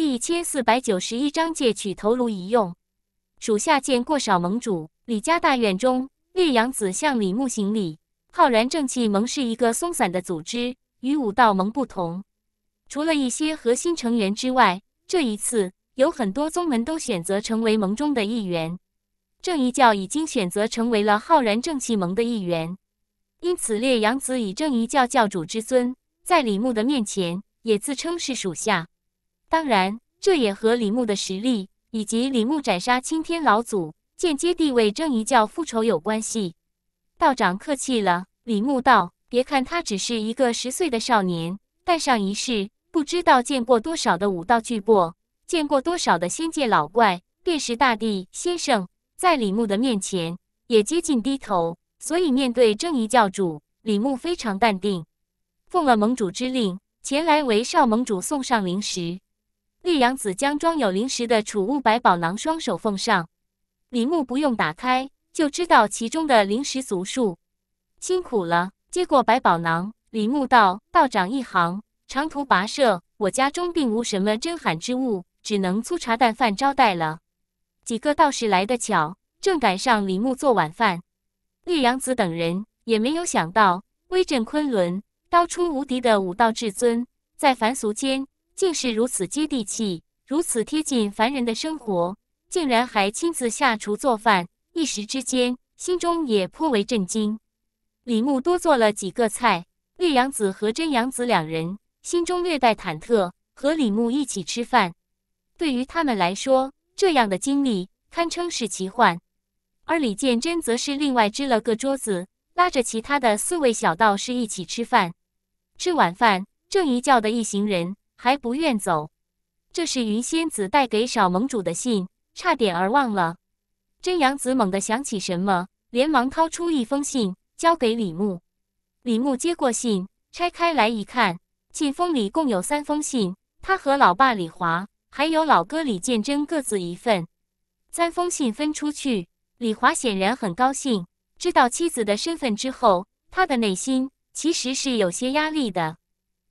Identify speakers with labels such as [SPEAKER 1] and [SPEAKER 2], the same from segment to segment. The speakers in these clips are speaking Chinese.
[SPEAKER 1] 第一千四百九十一章借取头颅一用。属下见过少盟主。李家大院中，烈阳子向李牧行礼。浩然正气盟是一个松散的组织，与武道盟不同。除了一些核心成员之外，这一次有很多宗门都选择成为盟中的一员。正义教已经选择成为了浩然正气盟的一员，因此烈阳子以正义教教主之尊，在李牧的面前也自称是属下。当然，这也和李牧的实力，以及李牧斩杀青天老祖，间接地位正一教复仇有关系。道长客气了，李牧道，别看他只是一个十岁的少年，但上一世不知道见过多少的武道巨擘，见过多少的仙界老怪，便是大帝先生，在李牧的面前也接近低头。所以面对正一教主，李牧非常淡定，奉了盟主之令，前来为少盟主送上灵石。绿阳子将装有灵石的储物百宝囊双手奉上，李牧不用打开就知道其中的灵石俗数。辛苦了，接过百宝囊，李牧道：“道长一行长途跋涉，我家中并无什么珍罕之物，只能粗茶淡饭招待了。”几个道士来得巧，正赶上李牧做晚饭，绿阳子等人也没有想到，威震昆仑、刀出无敌的武道至尊，在凡俗间。竟是如此接地气，如此贴近凡人的生活，竟然还亲自下厨做饭，一时之间心中也颇为震惊。李牧多做了几个菜，绿阳子和真阳子两人心中略带忐忑，和李牧一起吃饭。对于他们来说，这样的经历堪称是奇幻。而李建真则是另外支了个桌子，拉着其他的四位小道士一起吃饭。吃晚饭，正一教的一行人。还不愿走，这是云仙子带给少盟主的信，差点儿忘了。真阳子猛地想起什么，连忙掏出一封信，交给李牧。李牧接过信，拆开来一看，信封里共有三封信，他和老爸李华，还有老哥李建真各自一份。三封信分出去，李华显然很高兴。知道妻子的身份之后，他的内心其实是有些压力的。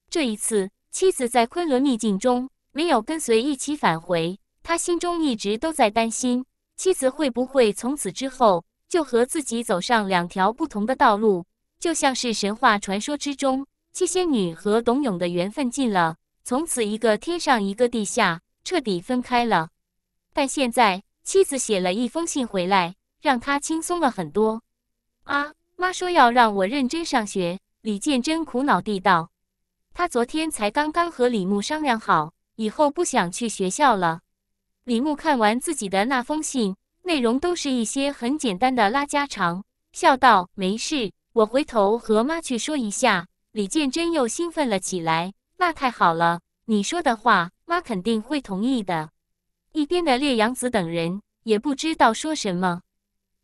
[SPEAKER 1] 这一次。妻子在昆仑秘境中没有跟随一起返回，他心中一直都在担心妻子会不会从此之后就和自己走上两条不同的道路，就像是神话传说之中七仙女和董永的缘分尽了，从此一个天上一个地下，彻底分开了。但现在妻子写了一封信回来，让他轻松了很多。啊，妈说要让我认真上学，李建真苦恼地道。他昨天才刚刚和李牧商量好，以后不想去学校了。李牧看完自己的那封信，内容都是一些很简单的拉家常，笑道：“没事，我回头和妈去说一下。”李建真又兴奋了起来：“那太好了，你说的话，妈肯定会同意的。”一边的烈阳子等人也不知道说什么。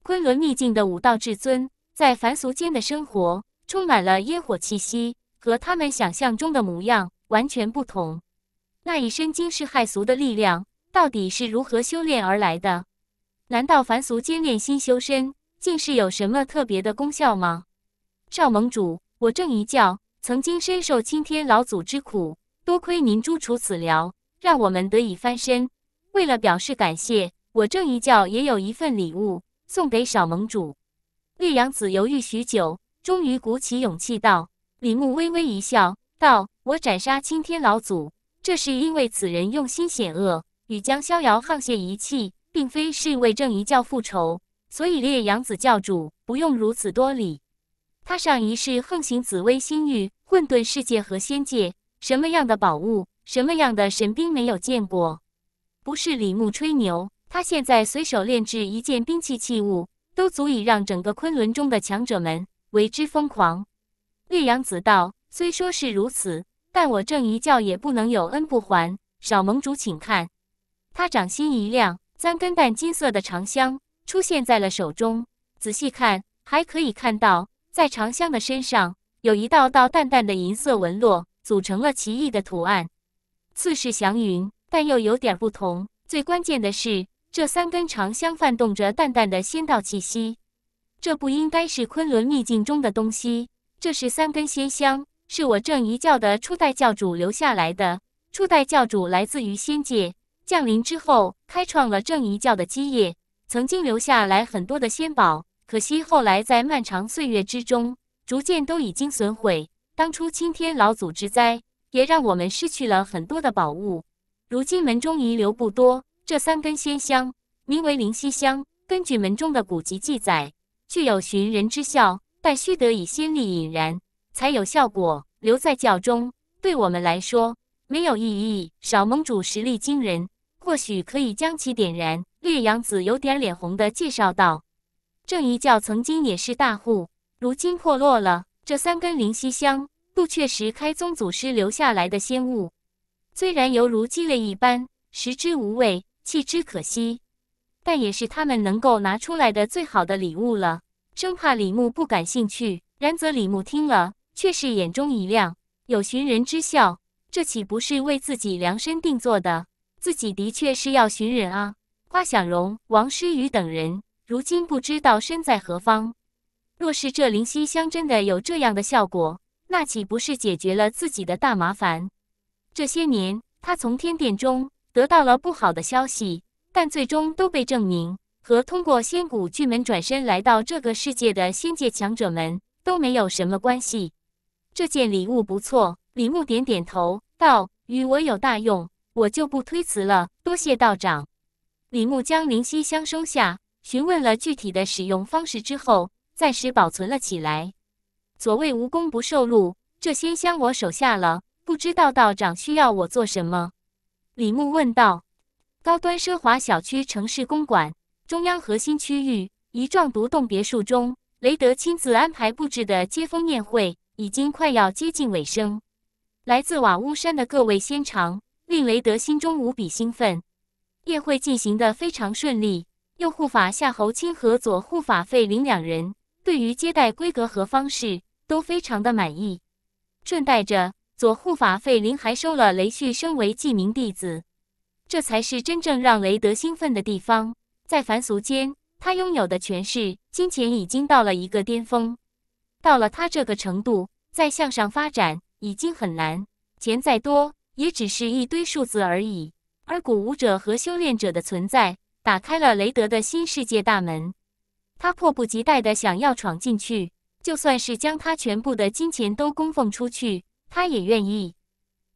[SPEAKER 1] 昆仑秘境的武道至尊在凡俗间的生活，充满了烟火气息。和他们想象中的模样完全不同。那一身惊世骇俗的力量，到底是如何修炼而来的？难道凡俗间炼心修身，竟是有什么特别的功效吗？少盟主，我正一教曾经深受青天老祖之苦，多亏您诸处此疗，让我们得以翻身。为了表示感谢，我正一教也有一份礼物送给少盟主。绿阳子犹豫许久，终于鼓起勇气道。李牧微微一笑，道：“我斩杀青天老祖，这是因为此人用心险恶，与江逍遥沆瀣一气，并非是为正一教复仇。所以烈阳子教主不用如此多礼。他上一世横行紫薇星域、混沌世界和仙界，什么样的宝物、什么样的神兵没有见过？不是李牧吹牛，他现在随手炼制一件兵器器物，都足以让整个昆仑中的强者们为之疯狂。”岳阳子道：“虽说是如此，但我正一教也不能有恩不还。少盟主，请看。”他掌心一亮，三根淡金色的长香出现在了手中。仔细看，还可以看到，在长香的身上有一道道淡淡的银色纹络，组成了奇异的图案，似是祥云，但又有点不同。最关键的是，这三根长香泛动着淡淡的仙道气息。这不应该是昆仑秘境中的东西。这是三根仙香，是我正一教的初代教主留下来的。初代教主来自于仙界，降临之后开创了正一教的基业，曾经留下来很多的仙宝。可惜后来在漫长岁月之中，逐渐都已经损毁。当初青天老祖之灾，也让我们失去了很多的宝物。如今门中遗留不多，这三根仙香名为灵犀香，根据门中的古籍记载，具有寻人之效。但需得以仙力引燃，才有效果。留在教中，对我们来说没有意义。少盟主实力惊人，或许可以将其点燃。略阳子有点脸红的介绍道：“正一教曾经也是大户，如今破落了。这三根灵犀香，不确实开宗祖师留下来的仙物，虽然犹如鸡肋一般，食之无味，弃之可惜，但也是他们能够拿出来的最好的礼物了。”生怕李牧不感兴趣，然则李牧听了，却是眼中一亮，有寻人之效，这岂不是为自己量身定做的？自己的确是要寻人啊！花想容、王诗雨等人，如今不知道身在何方。若是这灵犀香真的有这样的效果，那岂不是解决了自己的大麻烦？这些年，他从天殿中得到了不好的消息，但最终都被证明。和通过仙谷巨门转身来到这个世界的仙界强者们都没有什么关系。这件礼物不错，李牧点点头道：“与我有大用，我就不推辞了。多谢道长。”李牧将灵犀香收下，询问了具体的使用方式之后，暂时保存了起来。所谓无功不受禄，这仙香我手下了，不知道道长需要我做什么？李牧问道。高端奢华小区城市公馆。中央核心区域一幢独栋别墅中，雷德亲自安排布置的接风宴会已经快要接近尾声。来自瓦屋山的各位仙长令雷德心中无比兴奋。宴会进行的非常顺利，右护法夏侯清和左护法费林两人对于接待规格和方式都非常的满意。顺带着，左护法费林还收了雷旭身为记名弟子，这才是真正让雷德兴奋的地方。在凡俗间，他拥有的权势、金钱已经到了一个巅峰。到了他这个程度，再向上发展已经很难。钱再多，也只是一堆数字而已。而鼓舞者和修炼者的存在，打开了雷德的新世界大门。他迫不及待的想要闯进去，就算是将他全部的金钱都供奉出去，他也愿意。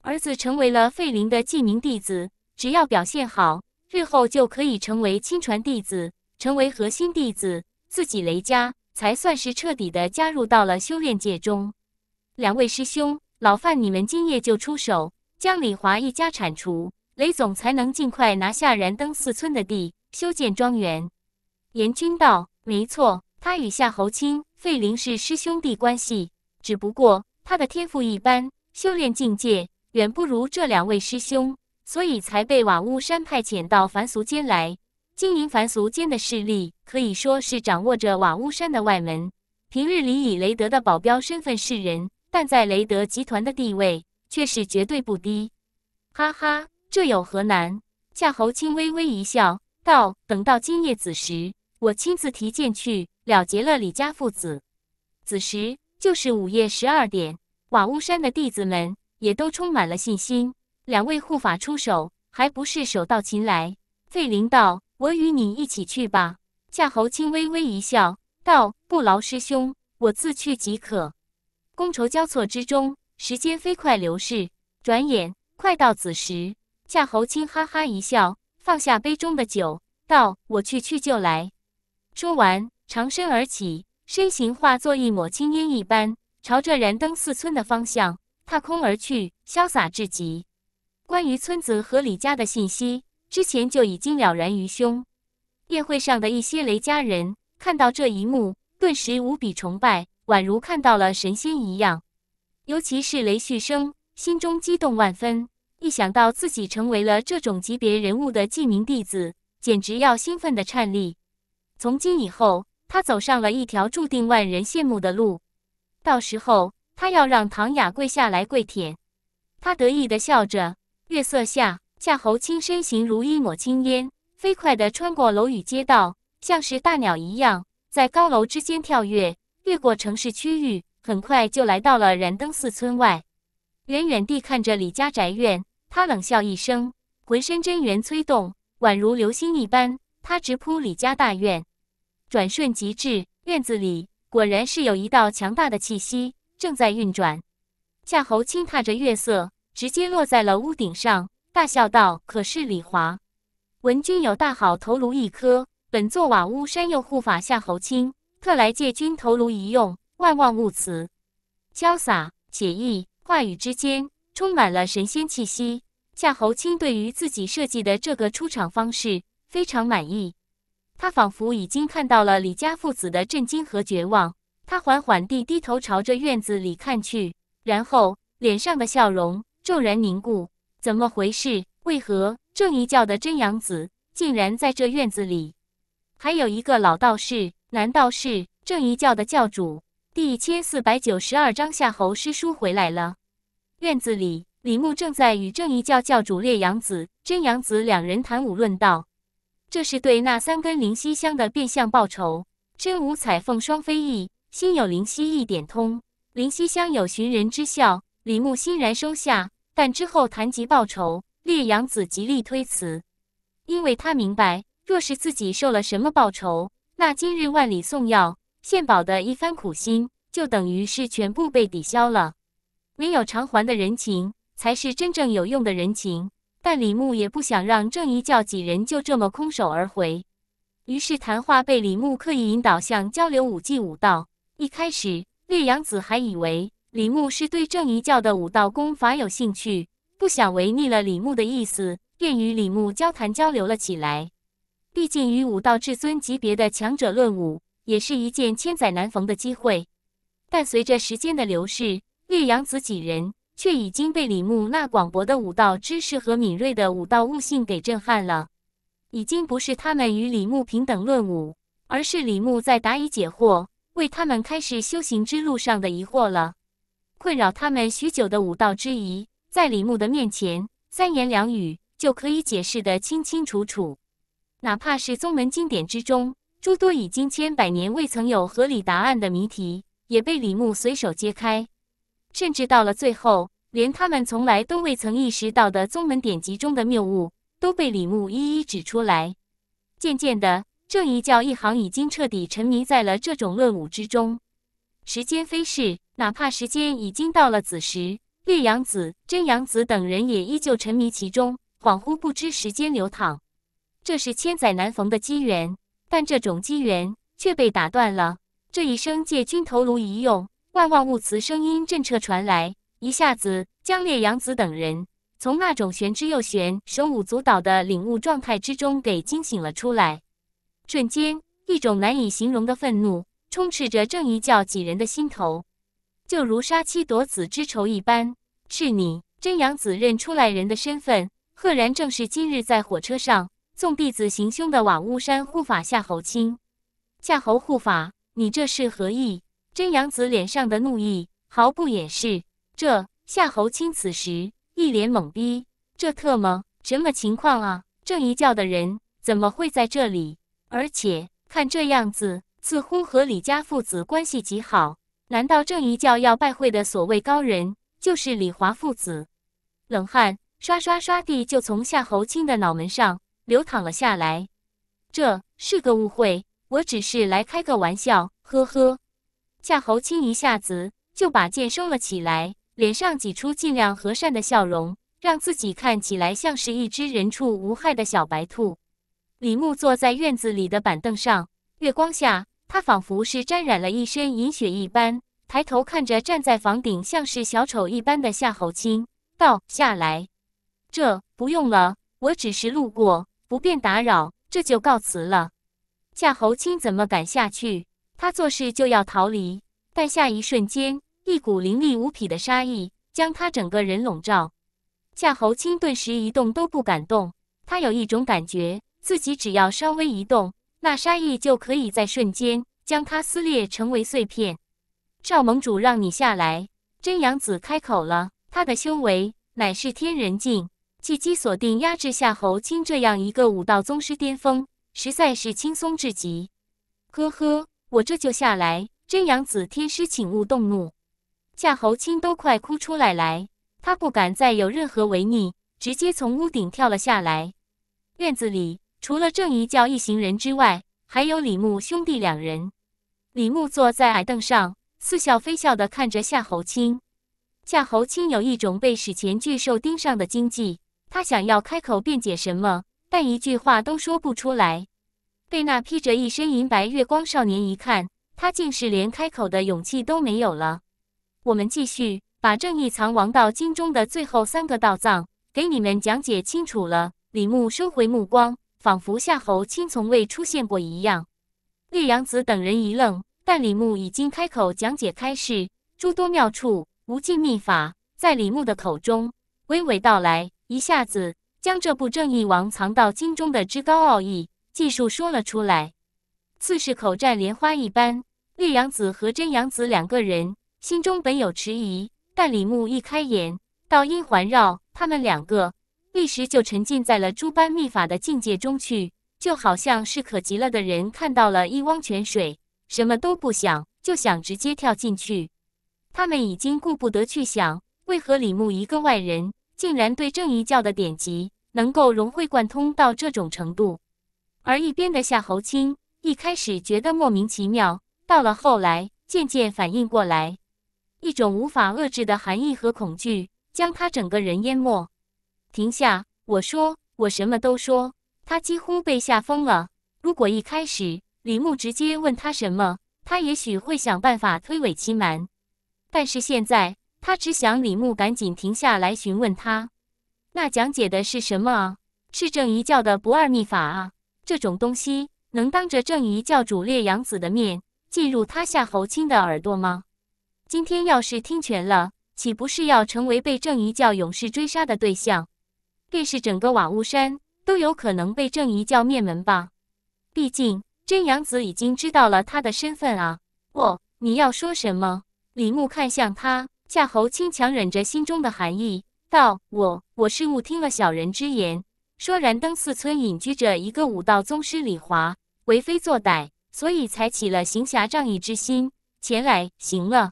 [SPEAKER 1] 儿子成为了费林的记名弟子，只要表现好。日后就可以成为亲传弟子，成为核心弟子，自己雷家才算是彻底的加入到了修炼界中。两位师兄，老范，你们今夜就出手，将李华一家铲除，雷总才能尽快拿下燃灯寺村的地，修建庄园。严君道，没错，他与夏侯卿、费林是师兄弟关系，只不过他的天赋一般，修炼境界远不如这两位师兄。所以才被瓦屋山派遣到凡俗间来经营凡俗间的势力，可以说是掌握着瓦屋山的外门。平日里以雷德的保镖身份示人，但在雷德集团的地位却是绝对不低。哈哈，这有何难？夏侯卿微微一笑，道：“等到今夜子时，我亲自提剑去了结了李家父子。”子时就是午夜十二点。瓦屋山的弟子们也都充满了信心。两位护法出手，还不是手到擒来？费林道：“我与你一起去吧。”夏侯卿微微一笑，道：“不劳师兄，我自去即可。”觥筹交错之中，时间飞快流逝，转眼快到子时。夏侯卿哈哈一笑，放下杯中的酒，道：“我去，去就来。”说完，长身而起，身形化作一抹青烟一般，朝着燃灯寺村的方向踏空而去，潇洒至极。关于村子和李家的信息，之前就已经了然于胸。宴会上的一些雷家人看到这一幕，顿时无比崇拜，宛如看到了神仙一样。尤其是雷旭升，心中激动万分，一想到自己成为了这种级别人物的记名弟子，简直要兴奋的颤栗。从今以后，他走上了一条注定万人羡慕的路。到时候，他要让唐雅跪下来跪舔。他得意的笑着。月色下，夏侯卿身形如一抹青烟，飞快地穿过楼宇街道，像是大鸟一样在高楼之间跳跃，越过城市区域，很快就来到了燃灯寺村外。远远地看着李家宅院，他冷笑一声，浑身真元催动，宛如流星一般，他直扑李家大院。转瞬即至，院子里果然是有一道强大的气息正在运转。夏侯卿踏着月色。直接落在了屋顶上，大笑道：“可是李华，闻君有大好头颅一颗，本座瓦屋山右护法夏侯卿，特来借君头颅一用，万望勿辞。”潇洒写意，话语之间充满了神仙气息。夏侯卿对于自己设计的这个出场方式非常满意，他仿佛已经看到了李家父子的震惊和绝望。他缓缓地低头朝着院子里看去，然后脸上的笑容。骤然凝固，怎么回事？为何正一教的真阳子竟然在这院子里？还有一个老道士，难道是正一教的教主？第一千四百九十二章夏侯师叔回来了。院子里，李牧正在与正一教教主烈阳子、真阳子两人谈武论道，这是对那三根灵犀香的变相报仇。真无彩凤双飞翼，心有灵犀一点通。灵犀香有寻人之效，李牧欣然收下。但之后谈及报仇，烈阳子极力推辞，因为他明白，若是自己受了什么报仇，那今日万里送药献宝的一番苦心，就等于是全部被抵消了。唯有偿还的人情，才是真正有用的人情。但李牧也不想让正一教几人就这么空手而回，于是谈话被李牧刻意引导向交流武技武道。一开始，烈阳子还以为。李牧是对正一教的武道功法有兴趣，不想违逆了李牧的意思，便与李牧交谈交流了起来。毕竟与武道至尊级别的强者论武，也是一件千载难逢的机会。但随着时间的流逝，烈阳子几人却已经被李牧那广博的武道知识和敏锐的武道悟性给震撼了。已经不是他们与李牧平等论武，而是李牧在答疑解惑，为他们开始修行之路上的疑惑了。困扰他们许久的武道之疑，在李牧的面前，三言两语就可以解释得清清楚楚。哪怕是宗门经典之中诸多已经千百年未曾有合理答案的谜题，也被李牧随手揭开。甚至到了最后，连他们从来都未曾意识到的宗门典籍中的谬误，都被李牧一一指出来。渐渐的，正一教一行已经彻底沉迷在了这种论武之中。时间飞逝。哪怕时间已经到了子时，烈阳子、真阳子等人也依旧沉迷其中，恍惚不知时间流淌。这是千载难逢的机缘，但这种机缘却被打断了。这一声借君头颅一用，万万物词声音震彻传来，一下子将烈阳子等人从那种玄之又玄、手舞足蹈的领悟状态之中给惊醒了出来。瞬间，一种难以形容的愤怒充斥着正一教几人的心头。就如杀妻夺子之仇一般，是你真阳子认出来人的身份，赫然正是今日在火车上纵弟子行凶的瓦屋山护法夏侯卿。夏侯护法，你这是何意？真阳子脸上的怒意毫不掩饰。这夏侯卿此时一脸懵逼，这特么什么情况啊？正一教的人怎么会在这里？而且看这样子，似乎和李家父子关系极好。难道这一觉要拜会的所谓高人就是李华父子？冷汗刷刷刷地就从夏侯清的脑门上流淌了下来。这是个误会，我只是来开个玩笑。呵呵。夏侯清一下子就把剑收了起来，脸上挤出尽量和善的笑容，让自己看起来像是一只人畜无害的小白兔。李牧坐在院子里的板凳上，月光下。他仿佛是沾染了一身银雪一般，抬头看着站在房顶、像是小丑一般的夏侯卿，道：“下来，这不用了，我只是路过，不便打扰，这就告辞了。”夏侯卿怎么敢下去？他做事就要逃离，但下一瞬间，一股凌厉无匹的杀意将他整个人笼罩。夏侯卿顿时一动都不敢动，他有一种感觉，自己只要稍微一动。那杀意就可以在瞬间将他撕裂成为碎片。少盟主让你下来，真阳子开口了。他的修为乃是天人境，契机锁定压制夏侯卿这样一个武道宗师巅峰，实在是轻松至极。呵呵，我这就下来。真阳子天师，请勿动怒。夏侯青都快哭出来，来，他不敢再有任何违逆，直接从屋顶跳了下来。院子里。除了郑一教一行人之外，还有李牧兄弟两人。李牧坐在矮凳上，似笑非笑的看着夏侯卿。夏侯卿有一种被史前巨兽盯上的惊悸，他想要开口辩解什么，但一句话都说不出来。被那披着一身银白月光少年一看，他竟是连开口的勇气都没有了。我们继续把《正义藏王道经》中的最后三个道藏给你们讲解清楚了。李牧收回目光。仿佛夏侯卿从未出现过一样，绿阳子等人一愣，但李牧已经开口讲解开示，诸多妙处、无尽秘法，在李牧的口中娓娓道来，一下子将这部正义王藏到经中的至高奥义技术说了出来，似是口占莲花一般。绿阳子和真阳子两个人心中本有迟疑，但李牧一开言，道音环绕，他们两个。一时就沉浸在了诸般秘法的境界中去，就好像是渴极了的人看到了一汪泉水，什么都不想，就想直接跳进去。他们已经顾不得去想，为何李牧一个外人竟然对正一教的典籍能够融会贯通到这种程度。而一边的夏侯轻一开始觉得莫名其妙，到了后来渐渐反应过来，一种无法遏制的寒意和恐惧将他整个人淹没。停下！我说我什么都说，他几乎被吓疯了。如果一开始李牧直接问他什么，他也许会想办法推诿欺瞒。但是现在他只想李牧赶紧停下来询问他。那讲解的是什么啊？是正一教的不二秘法啊！这种东西能当着正一教主烈阳子的面进入他夏侯卿的耳朵吗？今天要是听全了，岂不是要成为被正一教勇士追杀的对象？便是整个瓦屋山都有可能被正一教灭门吧？毕竟真阳子已经知道了他的身份啊！哦，你要说什么？李牧看向他，夏侯清强忍着心中的寒意，道：“我，我师误听了小人之言，说燃灯寺村隐居着一个武道宗师李华，为非作歹，所以才起了行侠仗义之心，前来。行了。”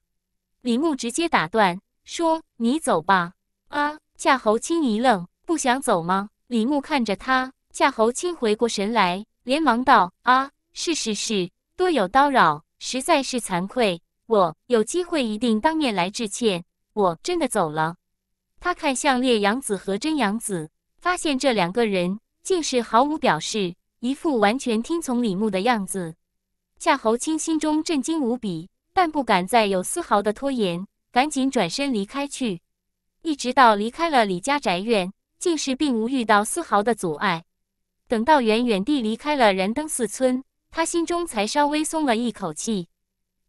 [SPEAKER 1] 李牧直接打断，说：“你走吧。”啊！夏侯清一愣。不想走吗？李牧看着他，夏侯卿回过神来，连忙道：“啊，是是是，多有叨扰，实在是惭愧。我有机会一定当面来致歉。我真的走了。”他看向烈阳子和真阳子，发现这两个人竟是毫无表示，一副完全听从李牧的样子。夏侯卿心中震惊无比，但不敢再有丝毫的拖延，赶紧转身离开去。一直到离开了李家宅院。竟是并无遇到丝毫的阻碍。等到远远地离开了燃灯寺村，他心中才稍微松了一口气。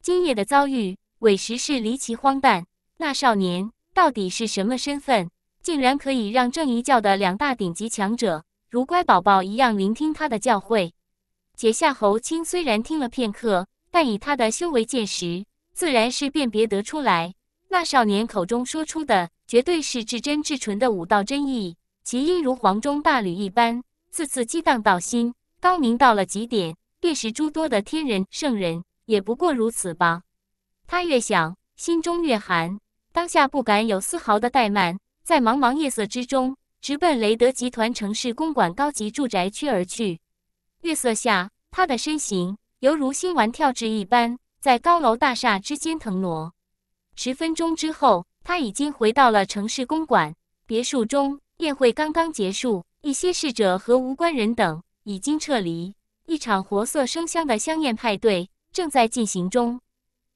[SPEAKER 1] 今夜的遭遇委实是离奇荒诞。那少年到底是什么身份？竟然可以让正一教的两大顶级强者如乖宝宝一样聆听他的教诲？解夏侯青虽然听了片刻，但以他的修为见识，自然是辨别得出来。那少年口中说出的，绝对是至真至纯的武道真意。其音如黄钟大吕一般，次次激荡到心，高明到了极点。便是诸多的天人圣人，也不过如此吧。他越想，心中越寒。当下不敢有丝毫的怠慢，在茫茫夜色之中，直奔雷德集团城市公馆高级住宅区而去。月色下，他的身形犹如星丸跳掷一般，在高楼大厦之间腾挪。十分钟之后，他已经回到了城市公馆别墅中。宴会刚刚结束，一些侍者和无关人等已经撤离。一场活色生香的香宴派对正在进行中，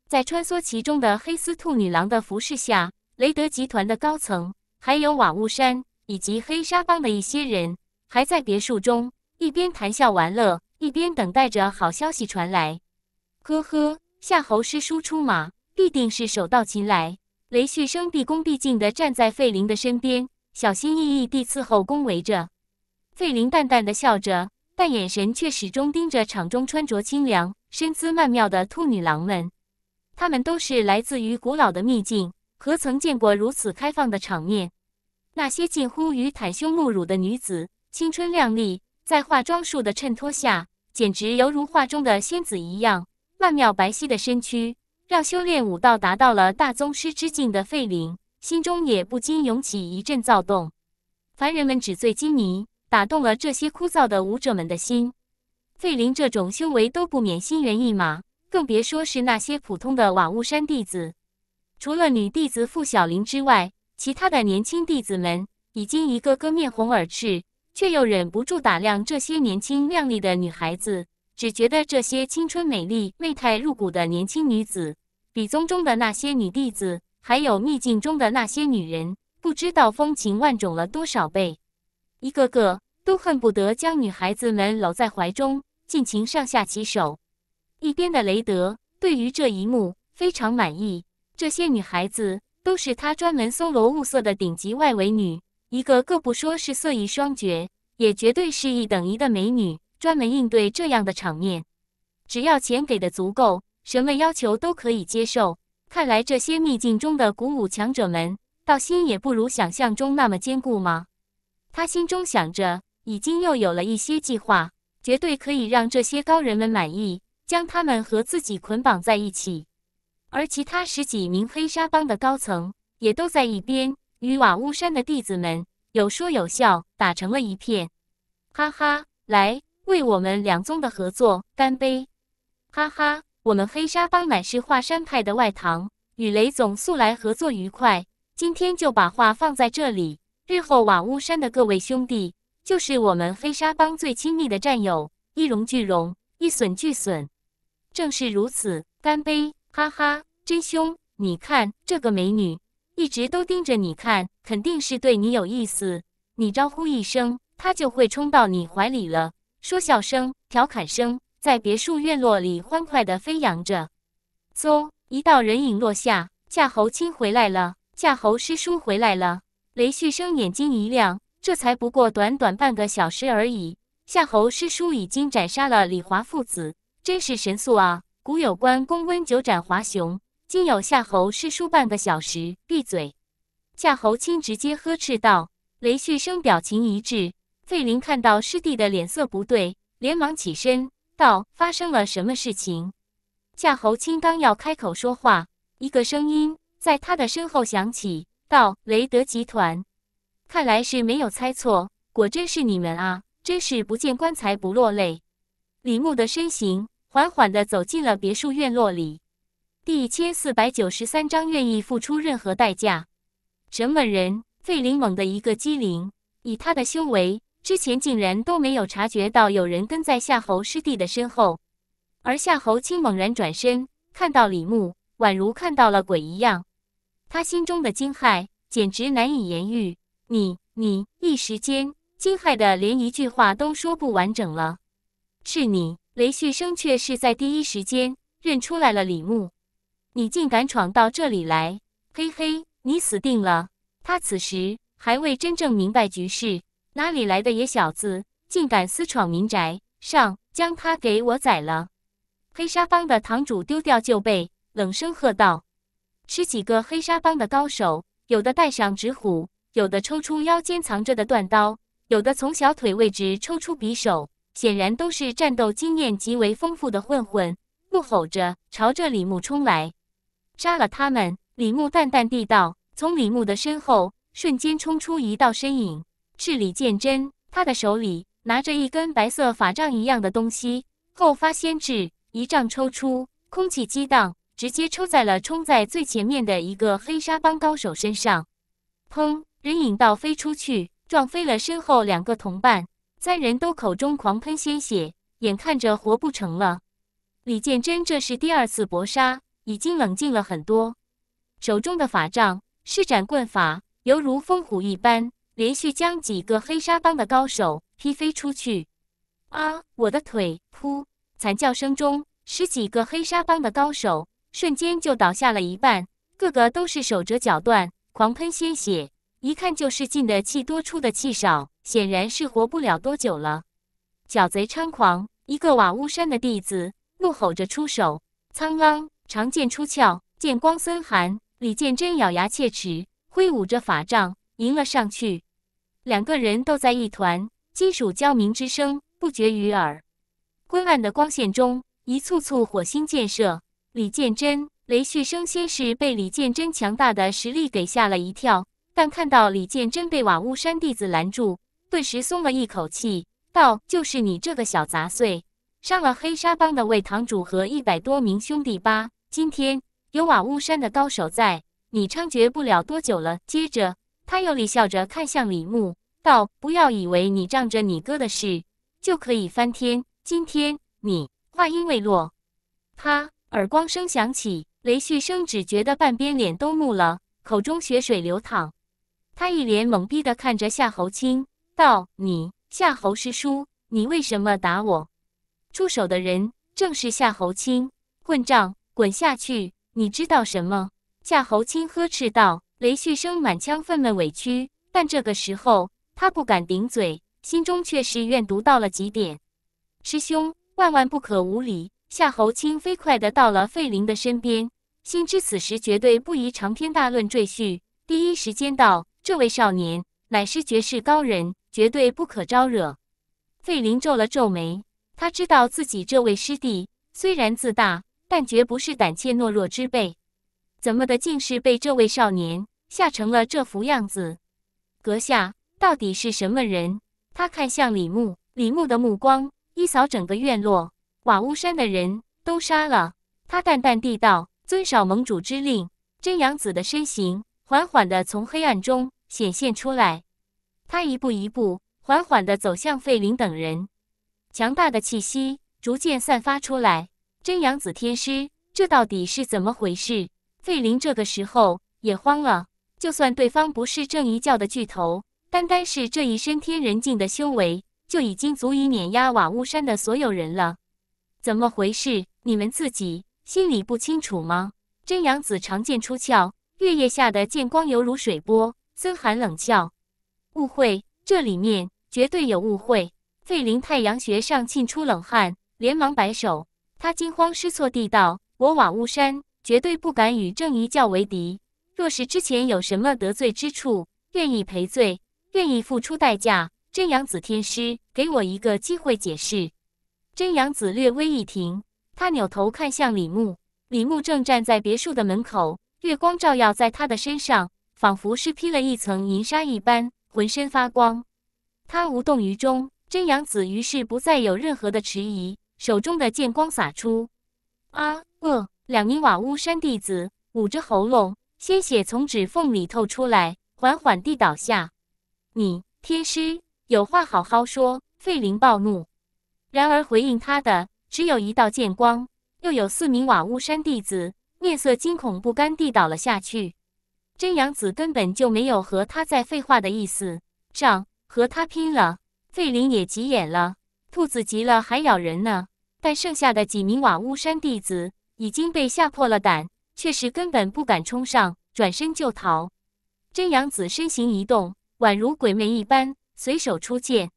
[SPEAKER 1] 在穿梭其中的黑丝兔女郎的服饰下，雷德集团的高层，还有瓦屋山以及黑沙帮的一些人，还在别墅中一边谈笑玩乐，一边等待着好消息传来。呵呵，夏侯师叔出马，必定是手到擒来。雷旭生毕恭毕敬地站在费林的身边。小心翼翼地伺候，恭维着。费林淡淡的笑着，但眼神却始终盯着场中穿着清凉、身姿曼妙的兔女郎们。她们都是来自于古老的秘境，何曾见过如此开放的场面？那些近乎于袒胸露乳的女子，青春靓丽，在化妆术的衬托下，简直犹如画中的仙子一样。曼妙白皙的身躯，让修炼武道达到了大宗师之境的费灵。心中也不禁涌起一阵躁动，凡人们纸醉金迷，打动了这些枯燥的舞者们的心。费林这种修为都不免心猿意马，更别说是那些普通的瓦屋山弟子。除了女弟子傅小林之外，其他的年轻弟子们已经一个个面红耳赤，却又忍不住打量这些年轻靓丽的女孩子，只觉得这些青春美丽、媚态入骨的年轻女子，比宗中的那些女弟子。还有秘境中的那些女人，不知道风情万种了多少倍，一个个都恨不得将女孩子们搂在怀中，尽情上下其手。一边的雷德对于这一幕非常满意，这些女孩子都是他专门搜罗物色的顶级外围女，一个个不说是色艺双绝，也绝对是一等一的美女，专门应对这样的场面，只要钱给的足够，什么要求都可以接受。看来这些秘境中的古武强者们，道心也不如想象中那么坚固吗？他心中想着，已经又有了一些计划，绝对可以让这些高人们满意，将他们和自己捆绑在一起。而其他十几名黑沙帮的高层也都在一边，与瓦乌山的弟子们有说有笑，打成了一片。哈哈，来，为我们两宗的合作干杯！哈哈。我们黑沙帮乃是华山派的外堂，与雷总素来合作愉快。今天就把话放在这里，日后瓦屋山的各位兄弟就是我们黑沙帮最亲密的战友，一荣俱荣，一损俱损。正是如此，干杯！哈哈，真凶，你看这个美女，一直都盯着你看，肯定是对你有意思。你招呼一声，她就会冲到你怀里了。说笑声，调侃声。在别墅院落里欢快地飞扬着，嗖！一道人影落下。夏侯卿回来了，夏侯师叔回来了。雷旭生眼睛一亮，这才不过短短半个小时而已，夏侯师叔已经斩杀了李华父子，真是神速啊！古有关公温酒斩华雄，今有夏侯师叔半个小时。闭嘴！夏侯卿直接呵斥道。雷旭生表情一滞，费林看到师弟的脸色不对，连忙起身。发生了什么事情？夏侯清刚要开口说话，一个声音在他的身后响起：“道雷德集团，看来是没有猜错，果真是你们啊！真是不见棺材不落泪。”李牧的身形缓缓的走进了别墅院落里。第一千四百九十三章愿意付出任何代价。什么人？费林猛的一个机灵，以他的修为。之前竟然都没有察觉到有人跟在夏侯师弟的身后，而夏侯清猛然转身，看到李牧，宛如看到了鬼一样，他心中的惊骇简直难以言喻。你你，一时间惊骇的连一句话都说不完整了。是你，雷旭生却是在第一时间认出来了李牧。你竟敢闯到这里来，嘿嘿，你死定了！他此时还未真正明白局势。哪里来的野小子，竟敢私闯民宅！上，将他给我宰了！黑沙帮的堂主丢掉旧被，冷声喝道：“十几个黑沙帮的高手！”有的带上纸虎，有的抽出腰间藏着的断刀，有的从小腿位置抽出匕首，显然都是战斗经验极为丰富的混混，怒吼着朝着李牧冲来。杀了他们！李牧淡淡地道：“从李牧的身后，瞬间冲出一道身影。”是李建真，他的手里拿着一根白色法杖一样的东西，后发先至，一杖抽出，空气激荡，直接抽在了冲在最前面的一个黑沙帮高手身上，砰，人影倒飞出去，撞飞了身后两个同伴，三人都口中狂喷鲜血，眼看着活不成了。李建真这是第二次搏杀，已经冷静了很多，手中的法杖施展棍法，犹如风虎一般。连续将几个黑沙帮的高手劈飞出去！啊，我的腿！噗，惨叫声中，十几个黑沙帮的高手瞬间就倒下了一半，个个都是手折脚断，狂喷鲜血，一看就是进的气多，出的气少，显然是活不了多久了。小贼猖狂，一个瓦屋山的弟子怒吼着出手，苍啷，长剑出鞘，剑光森寒。李建真咬牙切齿，挥舞着法杖。迎了上去，两个人斗在一团，金属交鸣之声不绝于耳。昏暗的光线中，一簇簇火星溅射。李建真、雷旭生先是被李建真强大的实力给吓了一跳，但看到李建真被瓦屋山弟子拦住，顿时松了一口气，道：“就是你这个小杂碎，伤了黑沙帮的魏堂主和一百多名兄弟吧。今天有瓦屋山的高手在，你猖獗不了多久了。”接着。他用力笑着看向李牧，道：“不要以为你仗着你哥的事就可以翻天。今天你……”话音未落，啪！耳光声响起，雷旭生只觉得半边脸都木了，口中血水流淌。他一脸懵逼地看着夏侯卿道：“你，夏侯师叔，你为什么打我？”出手的人正是夏侯卿，混账，滚下去！你知道什么？夏侯卿呵斥道。雷旭生满腔愤懑、委屈，但这个时候他不敢顶嘴，心中却是怨毒到了极点。师兄，万万不可无礼！夏侯清飞快的到了费林的身边，心知此时绝对不宜长篇大论赘婿，第一时间道：“这位少年乃是绝世高人，绝对不可招惹。”费林皱了皱眉，他知道自己这位师弟虽然自大，但绝不是胆怯懦弱之辈，怎么的竟是被这位少年？吓成了这副样子，阁下到底是什么人？他看向李牧，李牧的目光一扫整个院落，瓦屋山的人都杀了他，淡淡地道：“遵守盟主之令。”真阳子的身形缓缓地从黑暗中显现出来，他一步一步缓缓地走向费林等人，强大的气息逐渐散发出来。真阳子天师，这到底是怎么回事？费林这个时候也慌了。就算对方不是正一教的巨头，单单是这一身天人境的修为，就已经足以碾压瓦屋山的所有人了。怎么回事？你们自己心里不清楚吗？真阳子长剑出鞘，月夜下的剑光犹如水波。森寒冷笑，误会，这里面绝对有误会。费林太阳穴上沁出冷汗，连忙摆手，他惊慌失措地道：“我瓦屋山绝对不敢与正一教为敌。”若是之前有什么得罪之处，愿意赔罪，愿意付出代价。真阳子天师，给我一个机会解释。真阳子略微一停，他扭头看向李牧，李牧正站在别墅的门口，月光照耀在他的身上，仿佛是披了一层银纱一般，浑身发光。他无动于衷，真阳子于是不再有任何的迟疑，手中的剑光洒出。啊，呃，两名瓦屋山弟子捂着喉咙。鲜血从指缝里透出来，缓缓地倒下。你天师有话好好说！费灵暴怒，然而回应他的只有一道剑光，又有四名瓦屋山弟子面色惊恐不甘地倒了下去。真阳子根本就没有和他再废话的意思，上和他拼了！费灵也急眼了，兔子急了还咬人呢。但剩下的几名瓦屋山弟子已经被吓破了胆。却是根本不敢冲上，转身就逃。真阳子身形一动，宛如鬼魅一般，随手出剑。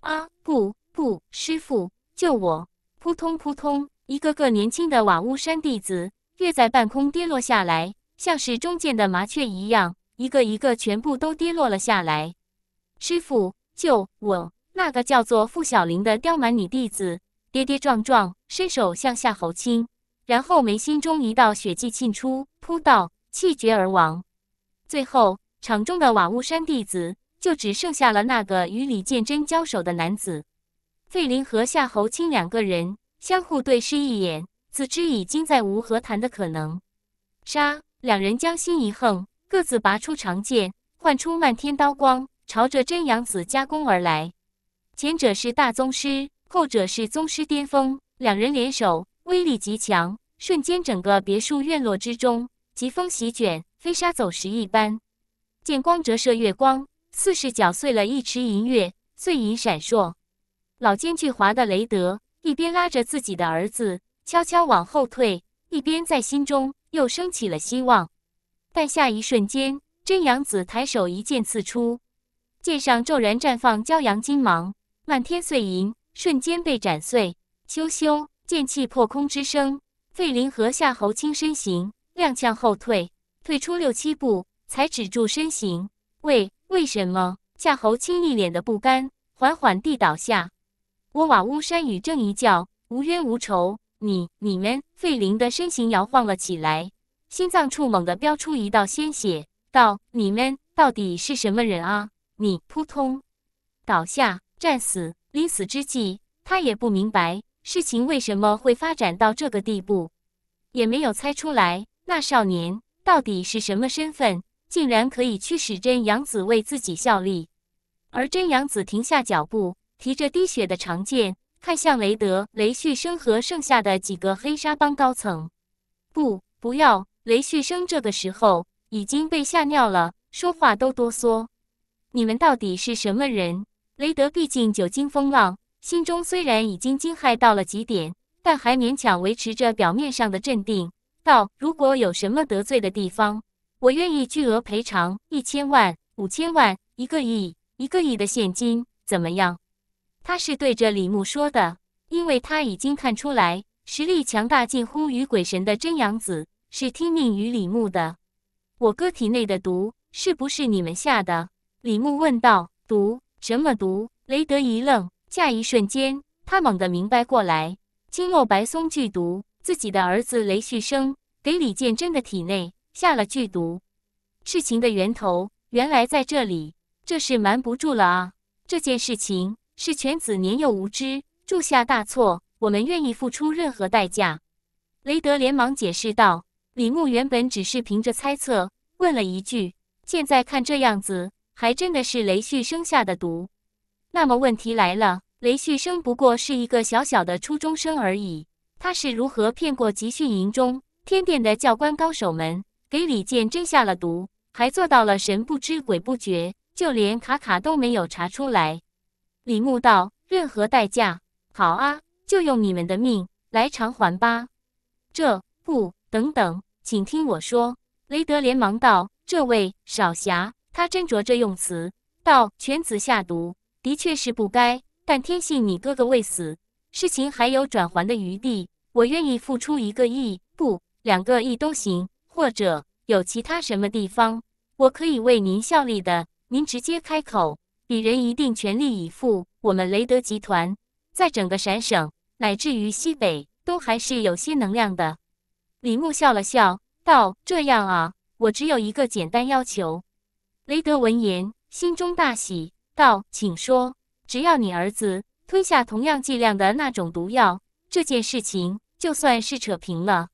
[SPEAKER 1] 啊！不不，师傅救我！扑通扑通，一个个年轻的瓦屋山弟子跃在半空跌落下来，像是中箭的麻雀一样，一个一个全部都跌落了下来。师傅救我！那个叫做傅小玲的刁蛮女弟子跌跌撞撞，伸手向夏侯轻。然后眉心中一道血迹沁出，扑到气绝而亡。最后场中的瓦屋山弟子就只剩下了那个与李建真交手的男子。费林和夏侯清两个人相互对视一眼，自知已经再无和谈的可能。杀！两人将心一横，各自拔出长剑，唤出漫天刀光，朝着真阳子加攻而来。前者是大宗师，后者是宗师巅峰，两人联手威力极强。瞬间，整个别墅院落之中，疾风席卷，飞沙走石一般。剑光折射月光，似是搅碎了一池银月，碎银闪烁。老奸巨猾的雷德一边拉着自己的儿子悄悄往后退，一边在心中又升起了希望。但下一瞬间，真阳子抬手一剑刺出，剑上骤然绽放骄阳金芒，漫天碎银瞬间被斩碎。咻咻，剑气破空之声。费林和夏侯卿身形踉跄后退，退出六七步，才止住身形。为为什么？夏侯卿一脸的不甘，缓缓地倒下。我瓦乌山与正一教无冤无仇，你你们！费林的身形摇晃了起来，心脏处猛地飙出一道鲜血，道：“你们到底是什么人啊？”你扑通，倒下，战死。临死之际，他也不明白。事情为什么会发展到这个地步，也没有猜出来。那少年到底是什么身份，竟然可以驱使真阳子为自己效力？而真阳子停下脚步，提着滴血的长剑，看向雷德、雷旭生和剩下的几个黑沙帮高层。不，不要！雷旭生这个时候已经被吓尿了，说话都哆嗦。你们到底是什么人？雷德毕竟久经风浪。心中虽然已经惊骇到了极点，但还勉强维持着表面上的镇定，道：“如果有什么得罪的地方，我愿意巨额赔偿，一千万、五千万、一个亿、一个亿的现金，怎么样？”他是对着李牧说的，因为他已经看出来，实力强大近乎于鬼神的真阳子是听命于李牧的。我哥体内的毒是不是你们下的？李牧问道。毒？什么毒？雷德一愣。下一瞬间，他猛地明白过来，青木白松剧毒，自己的儿子雷旭生给李建真的体内下了剧毒。事情的源头原来在这里，这是瞒不住了啊！这件事情是犬子年幼无知，铸下大错，我们愿意付出任何代价。”雷德连忙解释道。李牧原本只是凭着猜测问了一句，现在看这样子，还真的是雷旭生下的毒。那么问题来了，雷旭生不过是一个小小的初中生而已，他是如何骗过集训营中天殿的教官高手们，给李建真下了毒，还做到了神不知鬼不觉，就连卡卡都没有查出来？李牧道：“任何代价，好啊，就用你们的命来偿还吧。”这不，等等，请听我说。雷德连忙道：“这位少侠，他斟酌着用词，道：‘犬子下毒。’”的确是不该，但天性你哥哥未死，事情还有转圜的余地。我愿意付出一个亿，不，两个亿都行，或者有其他什么地方，我可以为您效力的，您直接开口，鄙人一定全力以赴。我们雷德集团在整个陕省，乃至于西北，都还是有些能量的。李牧笑了笑，道：“这样啊，我只有一个简单要求。”雷德闻言，心中大喜。道，请说。只要你儿子吞下同样剂量的那种毒药，这件事情就算是扯平了。”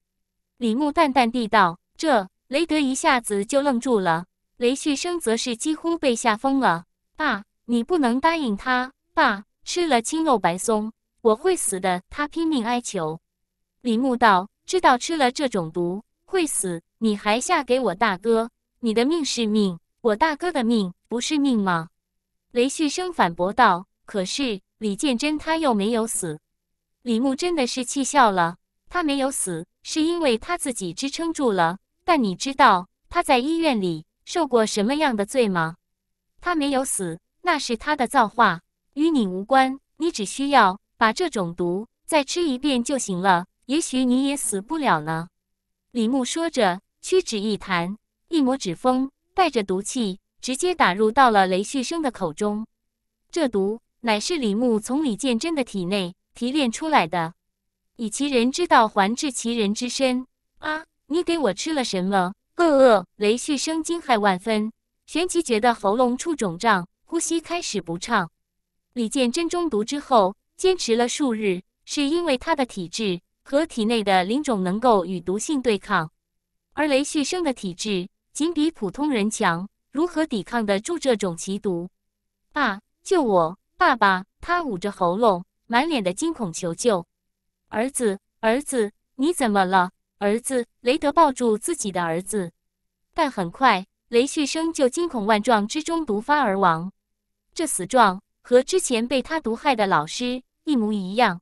[SPEAKER 1] 李牧淡淡地道。这雷德一下子就愣住了，雷旭生则是几乎被吓疯了。“爸，你不能答应他！爸，吃了青肉白松，我会死的！”他拼命哀求。李牧道：“知道吃了这种毒会死，你还下给我大哥？你的命是命，我大哥的命不是命吗？”雷旭生反驳道：“可是李建真他又没有死。”李牧真的是气笑了。他没有死，是因为他自己支撑住了。但你知道他在医院里受过什么样的罪吗？他没有死，那是他的造化，与你无关。你只需要把这种毒再吃一遍就行了。也许你也死不了呢。”李牧说着，屈指一弹，一抹指风带着毒气。直接打入到了雷旭生的口中。这毒乃是李牧从李建真的体内提炼出来的，以其人之道还治其人之身。啊！你给我吃了什么？呃呃！雷旭生惊骇万分，旋即觉得喉咙处肿胀，呼吸开始不畅。李建真中毒之后坚持了数日，是因为他的体质和体内的灵种能够与毒性对抗，而雷旭生的体质仅比普通人强。如何抵抗得住这种奇毒？爸，救我！爸爸，他捂着喉咙，满脸的惊恐求救。儿子，儿子，你怎么了？儿子，雷德抱住自己的儿子。但很快，雷旭生就惊恐万状之中毒发而亡。这死状和之前被他毒害的老师一模一样。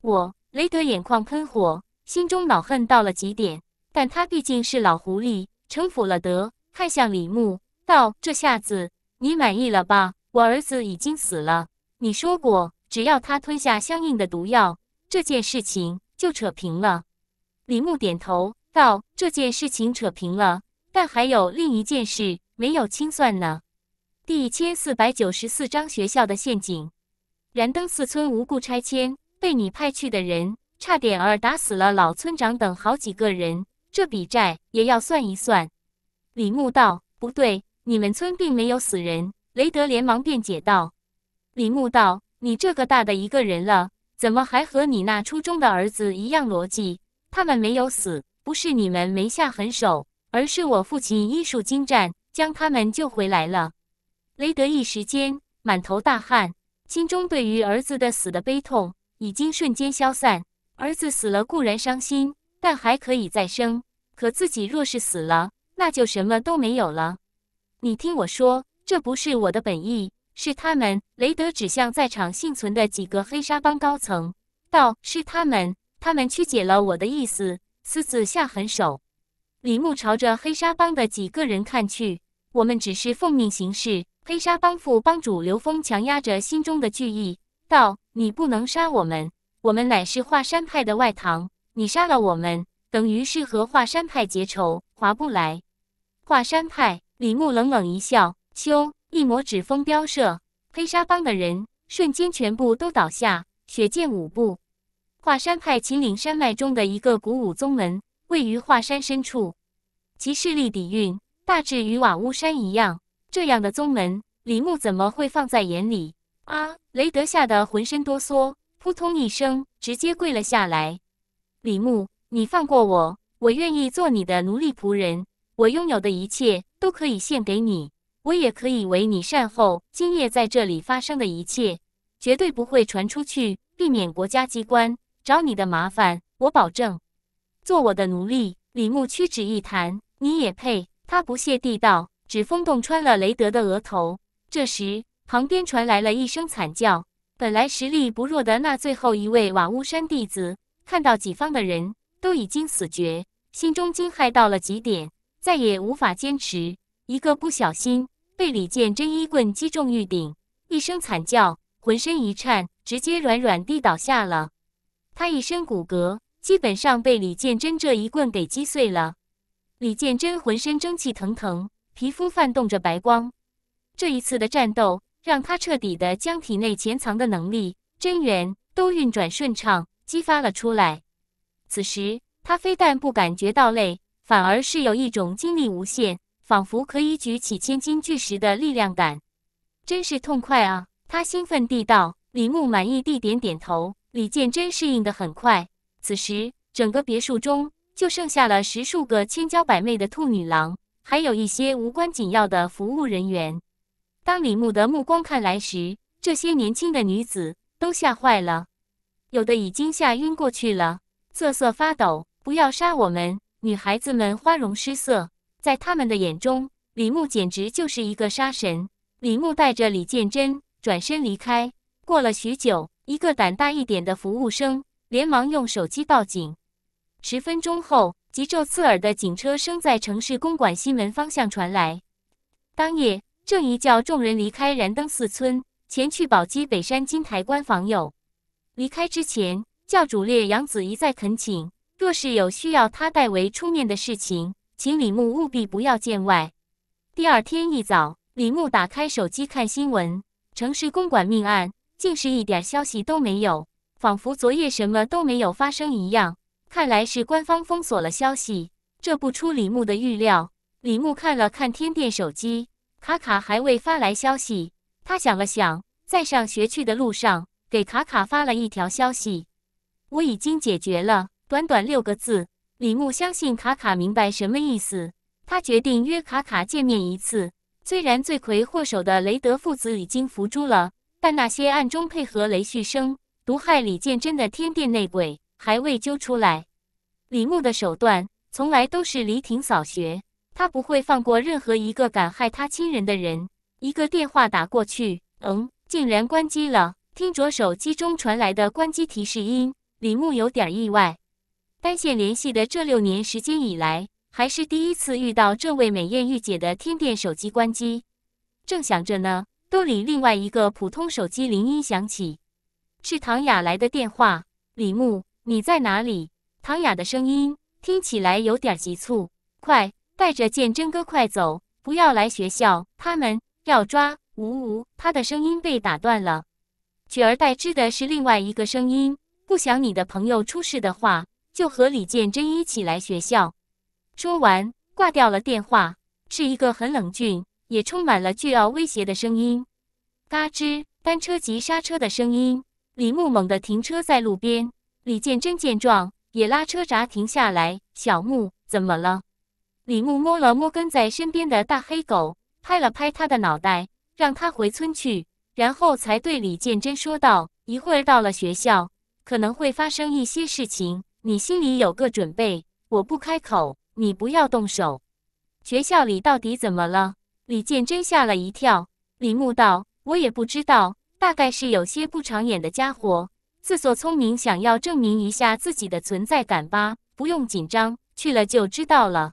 [SPEAKER 1] 我，雷德眼眶喷火，心中恼恨到了极点。但他毕竟是老狐狸，城府了得，看向李牧。道：“这下子你满意了吧？我儿子已经死了。你说过，只要他吞下相应的毒药，这件事情就扯平了。”李牧点头道：“这件事情扯平了，但还有另一件事没有清算呢。”第一千四百九十四章学校的陷阱。燃灯寺村无故拆迁，被你派去的人差点儿打死了老村长等好几个人，这笔债也要算一算。”李牧道：“不对。”你们村并没有死人，雷德连忙辩解道。李牧道：“你这个大的一个人了，怎么还和你那初中的儿子一样逻辑？他们没有死，不是你们没下狠手，而是我父亲医术精湛，将他们救回来了。”雷德一时间满头大汗，心中对于儿子的死的悲痛已经瞬间消散。儿子死了固然伤心，但还可以再生；可自己若是死了，那就什么都没有了。你听我说，这不是我的本意，是他们。雷德指向在场幸存的几个黑沙帮高层，道：“是他们，他们曲解了我的意思，私自下狠手。”李牧朝着黑沙帮的几个人看去：“我们只是奉命行事。”黑沙帮副帮主刘峰强压着心中的惧意，道：“你不能杀我们，我们乃是华山派的外堂，你杀了我们，等于是和华山派结仇，划不来。”华山派。李牧冷冷一笑，咻！一抹指风飙射，黑沙帮的人瞬间全部都倒下。血剑五步，华山派秦岭山脉中的一个古武宗门，位于华山深处，其势力底蕴大致与瓦屋山一样。这样的宗门，李牧怎么会放在眼里？啊！雷德吓得浑身哆嗦，扑通一声直接跪了下来。李牧，你放过我，我愿意做你的奴隶仆人，我拥有的一切。都可以献给你，我也可以为你善后。今夜在这里发生的一切，绝对不会传出去，避免国家机关找你的麻烦。我保证。做我的奴隶，李牧屈指一弹，你也配？他不屑地道。指风洞穿了雷德的额头。这时，旁边传来了一声惨叫。本来实力不弱的那最后一位瓦乌山弟子，看到己方的人都已经死绝，心中惊骇到了极点。再也无法坚持，一个不小心被李建真一棍击中玉顶，一声惨叫，浑身一颤，直接软软地倒下了。他一身骨骼基本上被李建真这一棍给击碎了。李建真浑身蒸汽腾腾，皮肤泛动着白光。这一次的战斗让他彻底的将体内潜藏的能力真元都运转顺畅，激发了出来。此时他非但不感觉到累。反而是有一种精力无限，仿佛可以举起千斤巨石的力量感，真是痛快啊！他兴奋地道。李牧满意地点点头。李建真适应得很快。此时，整个别墅中就剩下了十数个千娇百媚的兔女郎，还有一些无关紧要的服务人员。当李牧的目光看来时，这些年轻的女子都吓坏了，有的已经吓晕过去了，瑟瑟发抖：“不要杀我们！”女孩子们花容失色，在他们的眼中，李牧简直就是一个杀神。李牧带着李建真转身离开。过了许久，一个胆大一点的服务生连忙用手机报警。十分钟后，急骤刺耳的警车声在城市公馆西门方向传来。当夜，正一叫众人离开燃灯寺村，前去宝鸡北山金台观访友。离开之前，教主烈阳子一再恳请。若是有需要他代为出面的事情，请李牧务必不要见外。第二天一早，李牧打开手机看新闻，城市公馆命案竟是一点消息都没有，仿佛昨夜什么都没有发生一样。看来是官方封锁了消息，这不出李牧的预料。李牧看了看天电手机，卡卡还未发来消息。他想了想，在上学去的路上给卡卡发了一条消息：“我已经解决了。”短短六个字，李牧相信卡卡明白什么意思。他决定约卡卡见面一次。虽然罪魁祸首的雷德父子已经伏诛了，但那些暗中配合雷旭生毒害李建真的天殿内鬼还未揪出来。李牧的手段从来都是雷霆扫穴，他不会放过任何一个敢害他亲人的人。一个电话打过去，嗯，竟然关机了。听着手机中传来的关机提示音，李牧有点意外。单线联系的这六年时间以来，还是第一次遇到这位美艳御姐的天电手机关机。正想着呢，兜里另外一个普通手机铃音响起，是唐雅来的电话。李牧，你在哪里？唐雅的声音听起来有点急促，快带着剑真哥快走，不要来学校，他们要抓。呜呜，她的声音被打断了，取而代之的是另外一个声音：不想你的朋友出事的话。就和李建真一起来学校。说完，挂掉了电话，是一个很冷峻也充满了倨傲威胁的声音。嘎吱，单车急刹车的声音，李牧猛地停车在路边。李建真见状，也拉车闸停下来。小木，怎么了？李牧摸了摸跟在身边的大黑狗，拍了拍他的脑袋，让他回村去，然后才对李建真说道：“一会儿到了学校，可能会发生一些事情。”你心里有个准备，我不开口，你不要动手。学校里到底怎么了？李建真吓了一跳，李木道：“我也不知道，大概是有些不长眼的家伙自作聪明，想要证明一下自己的存在感吧。”不用紧张，去了就知道了。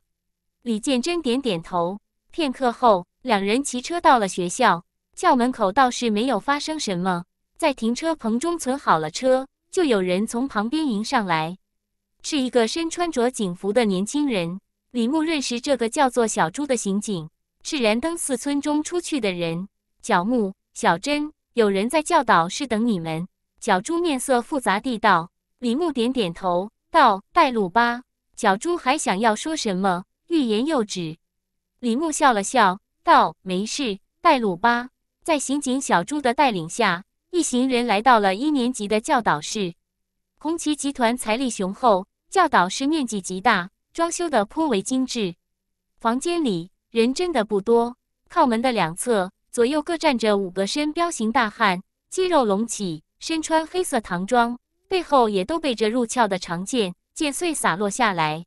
[SPEAKER 1] 李建真点点头。片刻后，两人骑车到了学校，校门口倒是没有发生什么，在停车棚中存好了车，就有人从旁边迎上来。是一个身穿着警服的年轻人，李牧认识这个叫做小朱的刑警，是燃灯寺村中出去的人。角木、小珍，有人在教导室等你们。小朱面色复杂地道。李牧点点头，道：“带路吧。”小朱还想要说什么，欲言又止。李牧笑了笑，道：“没事，带路吧。”在刑警小朱的带领下，一行人来到了一年级的教导室。红旗集团财力雄厚。教导室面积极大，装修的颇为精致。房间里人真的不多，靠门的两侧左右各站着五个身彪形大汉，肌肉隆起，身穿黑色唐装，背后也都背着入鞘的长剑，剑穗洒落下来。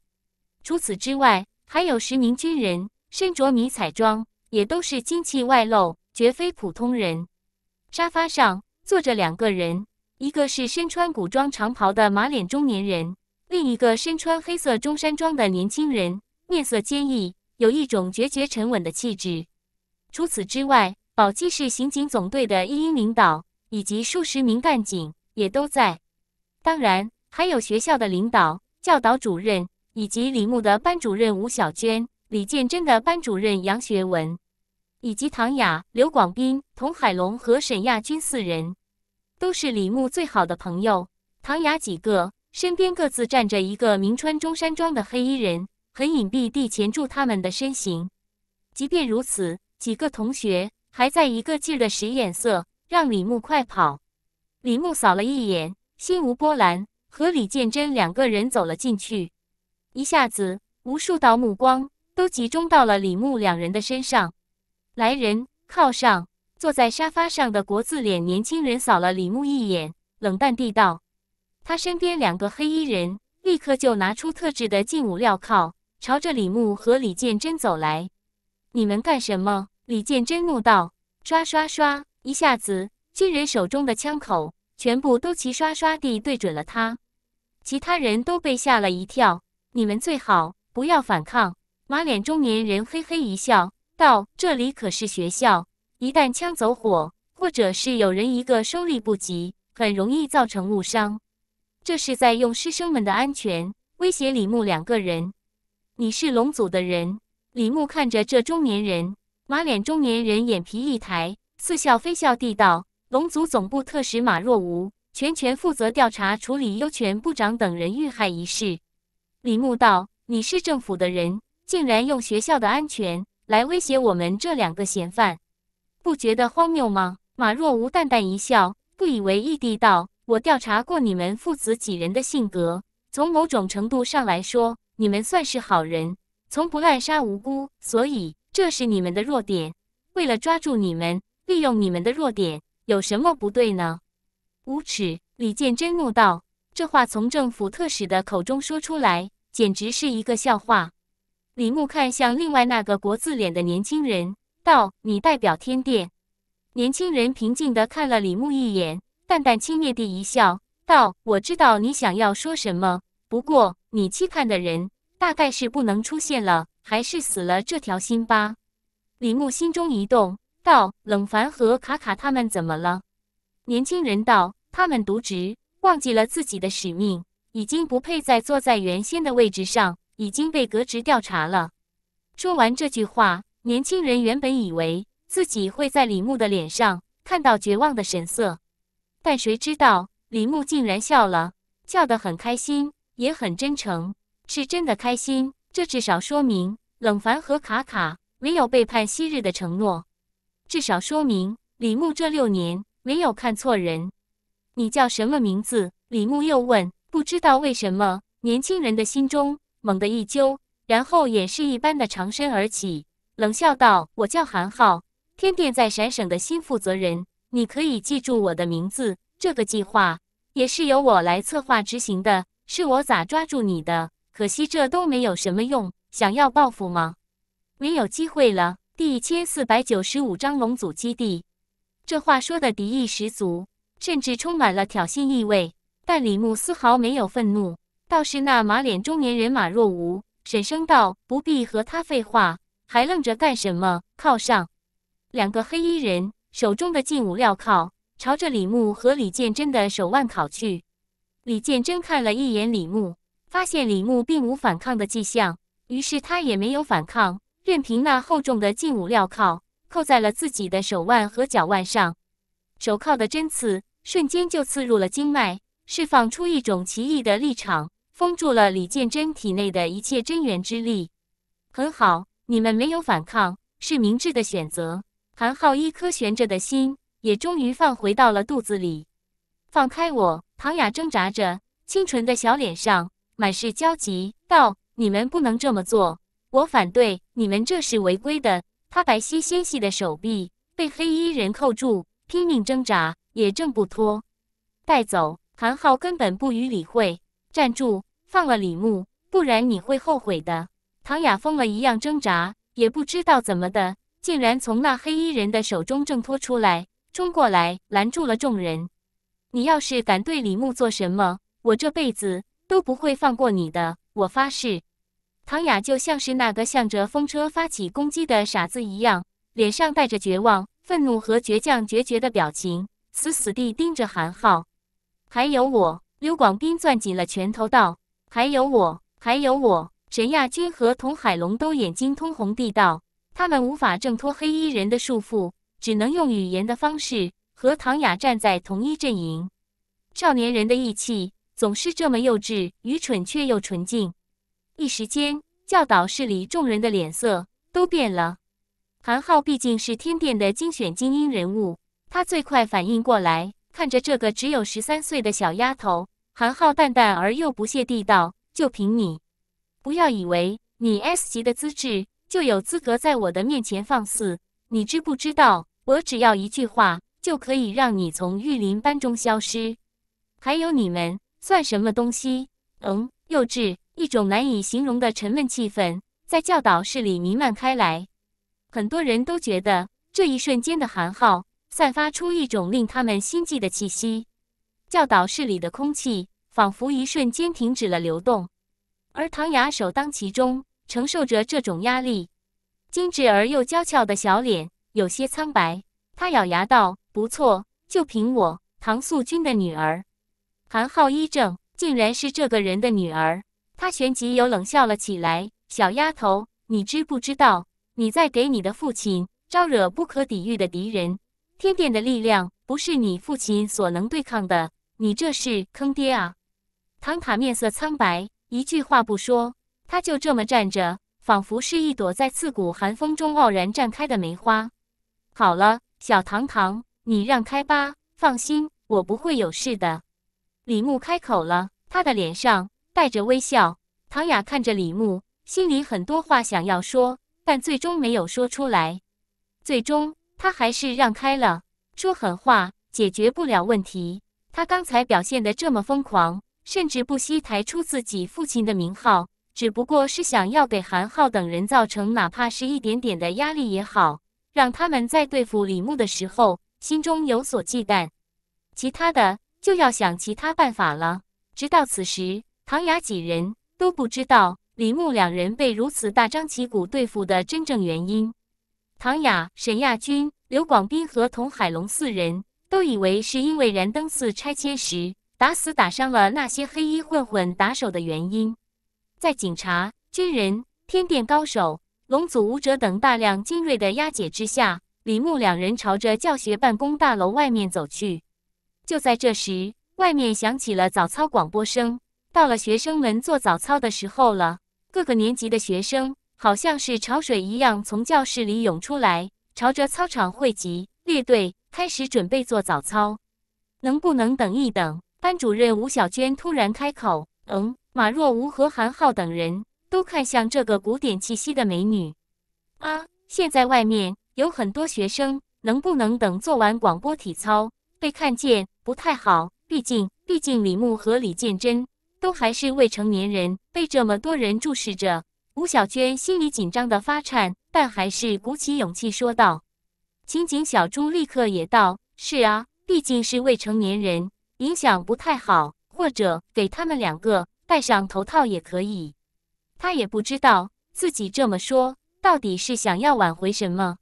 [SPEAKER 1] 除此之外，还有十名军人，身着迷彩装，也都是精气外露，绝非普通人。沙发上坐着两个人，一个是身穿古装长袍的马脸中年人。另一个身穿黑色中山装的年轻人，面色坚毅，有一种决绝沉稳的气质。除此之外，宝鸡市刑警总队的一营领导以及数十名干警也都在。当然，还有学校的领导、教导主任，以及李牧的班主任吴小娟、李建真的班主任杨学文，以及唐雅、刘广斌、童海龙和沈亚军四人，都是李牧最好的朋友。唐雅几个。身边各自站着一个名穿中山装的黑衣人，很隐蔽地钳住他们的身形。即便如此，几个同学还在一个劲儿地使眼色，让李牧快跑。李牧扫了一眼，心无波澜，和李建真两个人走了进去。一下子，无数道目光都集中到了李牧两人的身上。来人靠上，坐在沙发上的国字脸年轻人扫了李牧一眼，冷淡地道。他身边两个黑衣人立刻就拿出特制的劲舞镣铐，朝着李牧和李建真走来。“你们干什么？”李建真怒道。刷刷刷！一下子，军人手中的枪口全部都齐刷刷地对准了他。其他人都被吓了一跳。“你们最好不要反抗。”马脸中年人嘿嘿一笑，道：“这里可是学校，一旦枪走火，或者是有人一个收力不及，很容易造成误伤。”这是在用师生们的安全威胁李牧两个人。你是龙族的人？李牧看着这中年人，马脸中年人眼皮一抬，似笑非笑地道：“龙族总部特使马若无，全权负责调查处理优权部长等人遇害一事。”李牧道：“你是政府的人，竟然用学校的安全来威胁我们这两个嫌犯，不觉得荒谬吗？”马若无淡淡一笑，不以为意地道。我调查过你们父子几人的性格，从某种程度上来说，你们算是好人，从不滥杀无辜，所以这是你们的弱点。为了抓住你们，利用你们的弱点，有什么不对呢？无耻！李建真怒道：“这话从政府特使的口中说出来，简直是一个笑话。”李牧看向另外那个国字脸的年轻人，道：“你代表天殿？”年轻人平静地看了李牧一眼。淡淡轻蔑地一笑，道：“我知道你想要说什么，不过你期盼的人大概是不能出现了，还是死了这条心吧。”李牧心中一动，道：“冷凡和卡卡他们怎么了？”年轻人道：“他们渎职，忘记了自己的使命，已经不配再坐在原先的位置上，已经被革职调查了。”说完这句话，年轻人原本以为自己会在李牧的脸上看到绝望的神色。但谁知道，李牧竟然笑了，笑得很开心，也很真诚，是真的开心。这至少说明，冷凡和卡卡没有背叛昔日的承诺，至少说明李牧这六年没有看错人。你叫什么名字？李牧又问。不知道为什么，年轻人的心中猛地一揪，然后掩饰一般的长身而起，冷笑道：“我叫韩浩，天殿在陕省的新负责人。”你可以记住我的名字，这个计划也是由我来策划执行的，是我咋抓住你的？可惜这都没有什么用。想要报复吗？没有机会了。第一千四百九十五章龙族基地。这话说的敌意十足，甚至充满了挑衅意味，但李牧丝毫没有愤怒，倒是那马脸中年人马若无沈声道：“不必和他废话，还愣着干什么？靠上！”两个黑衣人。手中的劲舞镣铐朝着李牧和李建真的手腕拷去。李建真看了一眼李牧，发现李牧并无反抗的迹象，于是他也没有反抗，任凭那厚重的劲舞镣铐扣在了自己的手腕和脚腕上。手铐的针刺瞬间就刺入了经脉，释放出一种奇异的力场，封住了李建真体内的一切真元之力。很好，你们没有反抗，是明智的选择。韩浩一颗悬着的心也终于放回到了肚子里。放开我！唐雅挣扎着，清纯的小脸上满是焦急，道：“你们不能这么做，我反对！你们这是违规的。”他白皙纤细的手臂被黑衣人扣住，拼命挣扎也挣不脱。带走！韩浩根本不予理会。站住！放了李牧，不然你会后悔的。唐雅疯了一样挣扎，也不知道怎么的。竟然从那黑衣人的手中挣脱出来，冲过来拦住了众人。你要是敢对李牧做什么，我这辈子都不会放过你的！我发誓。唐雅就像是那个向着风车发起攻击的傻子一样，脸上带着绝望、愤怒和倔强决绝的表情，死死地盯着韩浩。还有我，刘广斌攥紧了拳头道：“还有我，还有我！”沈亚军和童海龙都眼睛通红地道。他们无法挣脱黑衣人的束缚，只能用语言的方式和唐雅站在同一阵营。少年人的义气总是这么幼稚、愚蠢却又纯净。一时间，教导室里众人的脸色都变了。韩浩毕竟是天殿的精选精英人物，他最快反应过来，看着这个只有十三岁的小丫头，韩浩淡淡而又不屑地道：“就凭你，不要以为你 S 级的资质。”就有资格在我的面前放肆，你知不知道？我只要一句话，就可以让你从玉林班中消失。还有你们，算什么东西？嗯，幼稚。一种难以形容的沉闷气氛在教导室里弥漫开来，很多人都觉得这一瞬间的寒号散发出一种令他们心悸的气息。教导室里的空气仿佛一瞬间停止了流动，而唐雅首当其冲。承受着这种压力，精致而又娇俏的小脸有些苍白。他咬牙道：“不错，就凭我唐素君的女儿。”韩浩一怔，竟然是这个人的女儿。他旋即又冷笑了起来：“小丫头，你知不知道你在给你的父亲招惹不可抵御的敌人？天殿的力量不是你父亲所能对抗的，你这是坑爹啊！”唐塔面色苍白，一句话不说。他就这么站着，仿佛是一朵在刺骨寒风中傲然绽开的梅花。好了，小唐唐，你让开吧。放心，我不会有事的。李牧开口了，他的脸上带着微笑。唐雅看着李牧，心里很多话想要说，但最终没有说出来。最终，他还是让开了。说狠话解决不了问题。他刚才表现的这么疯狂，甚至不惜抬出自己父亲的名号。只不过是想要给韩浩等人造成哪怕是一点点的压力也好，让他们在对付李牧的时候心中有所忌惮。其他的就要想其他办法了。直到此时，唐雅几人都不知道李牧两人被如此大张旗鼓对付的真正原因。唐雅、沈亚军、刘广斌和童海龙四人都以为是因为燃灯寺拆迁时打死打伤了那些黑衣混混打手的原因。在警察、军人、天殿高手、龙族武者等大量精锐的押解之下，李牧两人朝着教学办公大楼外面走去。就在这时，外面响起了早操广播声：“到了学生们做早操的时候了。”各个年级的学生好像是潮水一样从教室里涌出来，朝着操场汇集、列队，开始准备做早操。能不能等一等？班主任吴小娟突然开口：“嗯。”马若无和韩浩等人，都看向这个古典气息的美女。啊，现在外面有很多学生，能不能等做完广播体操被看见不太好。毕竟，毕竟李牧和李建真都还是未成年人，被这么多人注视着，吴小娟心里紧张的发颤，但还是鼓起勇气说道：“情景小猪立刻也道：是啊，毕竟是未成年人，影响不太好，或者给他们两个。”戴上头套也可以，他也不知道自己这么说到底是想要挽回什么。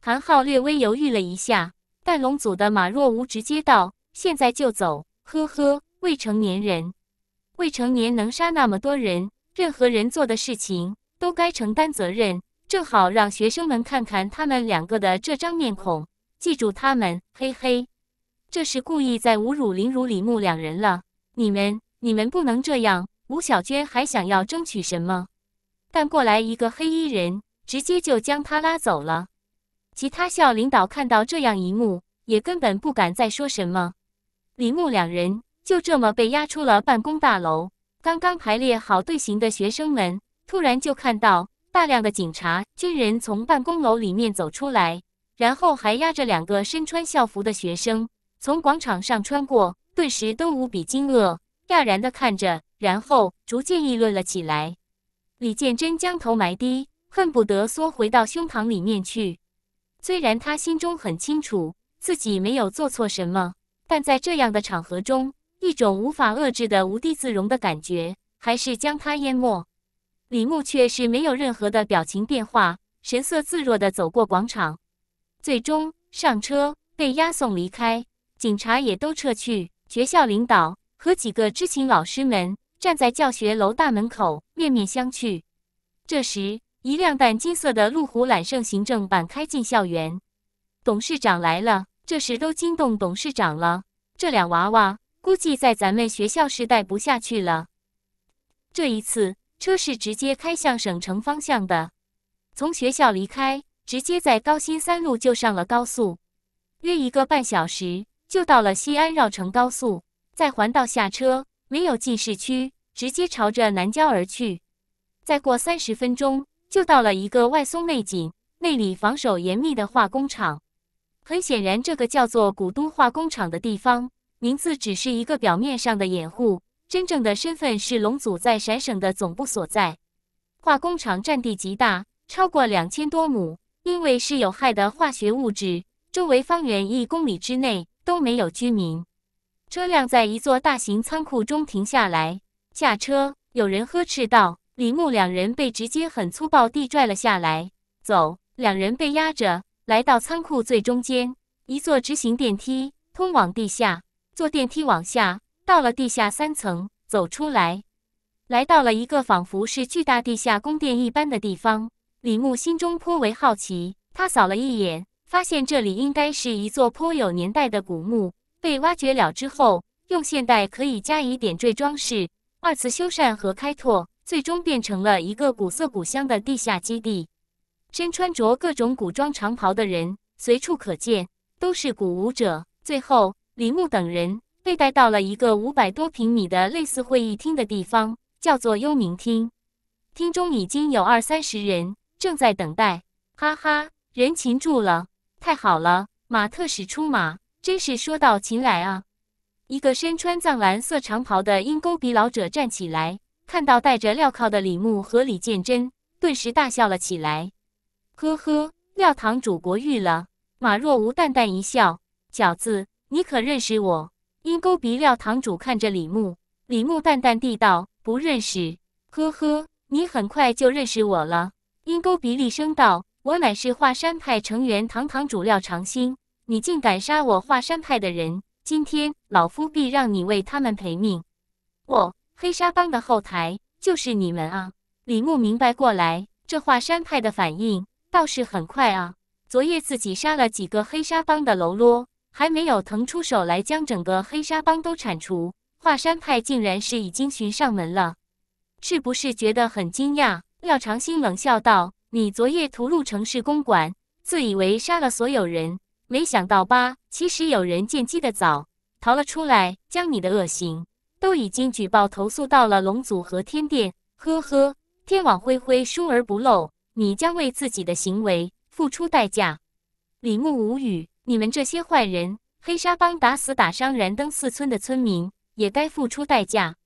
[SPEAKER 1] 韩浩略微犹豫了一下，但龙组的马若无直接道：“现在就走。”呵呵，未成年人，未成年能杀那么多人，任何人做的事情都该承担责任。正好让学生们看看他们两个的这张面孔，记住他们。嘿嘿，这是故意在侮辱、凌辱李牧两人了，你们。你们不能这样！吴小娟还想要争取什么？但过来一个黑衣人，直接就将他拉走了。其他校领导看到这样一幕，也根本不敢再说什么。李牧两人就这么被押出了办公大楼。刚刚排列好队形的学生们，突然就看到大量的警察、军人从办公楼里面走出来，然后还压着两个身穿校服的学生从广场上穿过，顿时都无比惊愕。讶然地看着，然后逐渐议论了起来。李建真将头埋低，恨不得缩回到胸膛里面去。虽然他心中很清楚自己没有做错什么，但在这样的场合中，一种无法遏制的无地自容的感觉还是将他淹没。李牧却是没有任何的表情变化，神色自若地走过广场，最终上车被押送离开。警察也都撤去，学校领导。和几个知情老师们站在教学楼大门口，面面相觑。这时，一辆淡金色的路虎揽胜行政版开进校园，董事长来了。这时都惊动董事长了。这俩娃娃估计在咱们学校是待不下去了。这一次，车是直接开向省城方向的，从学校离开，直接在高新三路就上了高速，约一个半小时就到了西安绕城高速。在环道下车，没有进市区，直接朝着南郊而去。再过三十分钟，就到了一个外松内紧、内里防守严密的化工厂。很显然，这个叫做“古都化工厂”的地方，名字只是一个表面上的掩护，真正的身份是龙组在陕省的总部所在。化工厂占地极大，超过两千多亩，因为是有害的化学物质，周围方圆一公里之内都没有居民。车辆在一座大型仓库中停下来，下车。有人呵斥道：“李牧，两人被直接很粗暴地拽了下来。”走，两人被压着来到仓库最中间，一座直行电梯通往地下。坐电梯往下，到了地下三层，走出来，来到了一个仿佛是巨大地下宫殿一般的地方。李牧心中颇为好奇，他扫了一眼，发现这里应该是一座颇有年代的古墓。被挖掘了之后，用现代可以加以点缀装饰、二次修缮和开拓，最终变成了一个古色古香的地下基地。身穿着各种古装长袍的人随处可见，都是古武者。最后，李牧等人被带到了一个五百多平米的类似会议厅的地方，叫做幽冥厅。厅中已经有二三十人正在等待。哈哈，人擒住了，太好了！马特使出马。真是说到擒来啊！一个身穿藏蓝色长袍的鹰钩鼻老者站起来，看到戴着镣铐的李牧和李建真，顿时大笑了起来。呵呵，廖堂主国誉了。马若无淡淡一笑：“饺子，你可认识我？”鹰钩鼻廖堂主看着李牧，李牧淡淡地道：“不认识。”呵呵，你很快就认识我了。鹰钩鼻厉声道：“我乃是华山派成员，堂堂主廖长兴。”你竟敢杀我华山派的人！今天老夫必让你为他们赔命！我黑沙帮的后台就是你们啊！李牧明白过来，这华山派的反应倒是很快啊。昨夜自己杀了几个黑沙帮的喽啰，还没有腾出手来将整个黑沙帮都铲除，华山派竟然是已经寻上门了，是不是觉得很惊讶？廖长兴冷笑道：“你昨夜屠戮城市公馆，自以为杀了所有人。”没想到吧？其实有人见机的早，逃了出来，将你的恶行都已经举报投诉到了龙族和天殿。呵呵，天网恢恢，疏而不漏，你将为自己的行为付出代价。李牧无语，你们这些坏人，黑沙帮打死打伤燃灯寺村的村民，也该付出代价。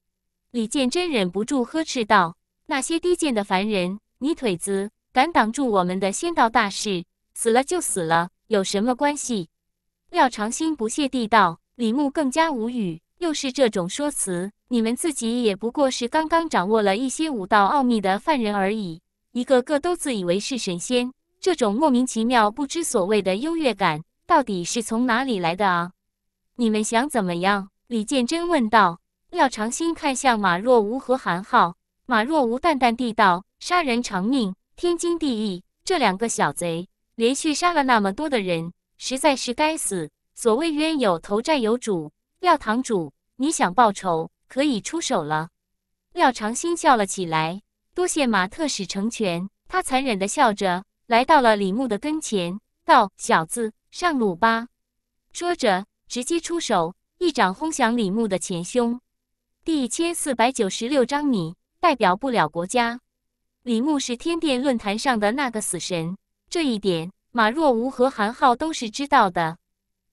[SPEAKER 1] 李建真忍不住呵斥道：“那些低贱的凡人，泥腿子，敢挡住我们的仙道大事，死了就死了。”有什么关系？廖长兴不屑地道。李牧更加无语，又是这种说辞。你们自己也不过是刚刚掌握了一些武道奥秘的犯人而已，一个个都自以为是神仙，这种莫名其妙、不知所谓的优越感，到底是从哪里来的啊？你们想怎么样？李建真问道。廖长兴看向马若无和韩浩。马若无淡淡地道：“杀人偿命，天经地义。”这两个小贼。连续杀了那么多的人，实在是该死。所谓冤有头债有主，廖堂主，你想报仇，可以出手了。廖长兴笑了起来，多谢马特使成全。他残忍地笑着，来到了李牧的跟前，道：“小子，上路吧。”说着，直接出手，一掌轰响李牧的前胸。第一千四百九十六章，你代表不了国家。李牧是天殿论坛上的那个死神。这一点，马若无和韩浩都是知道的。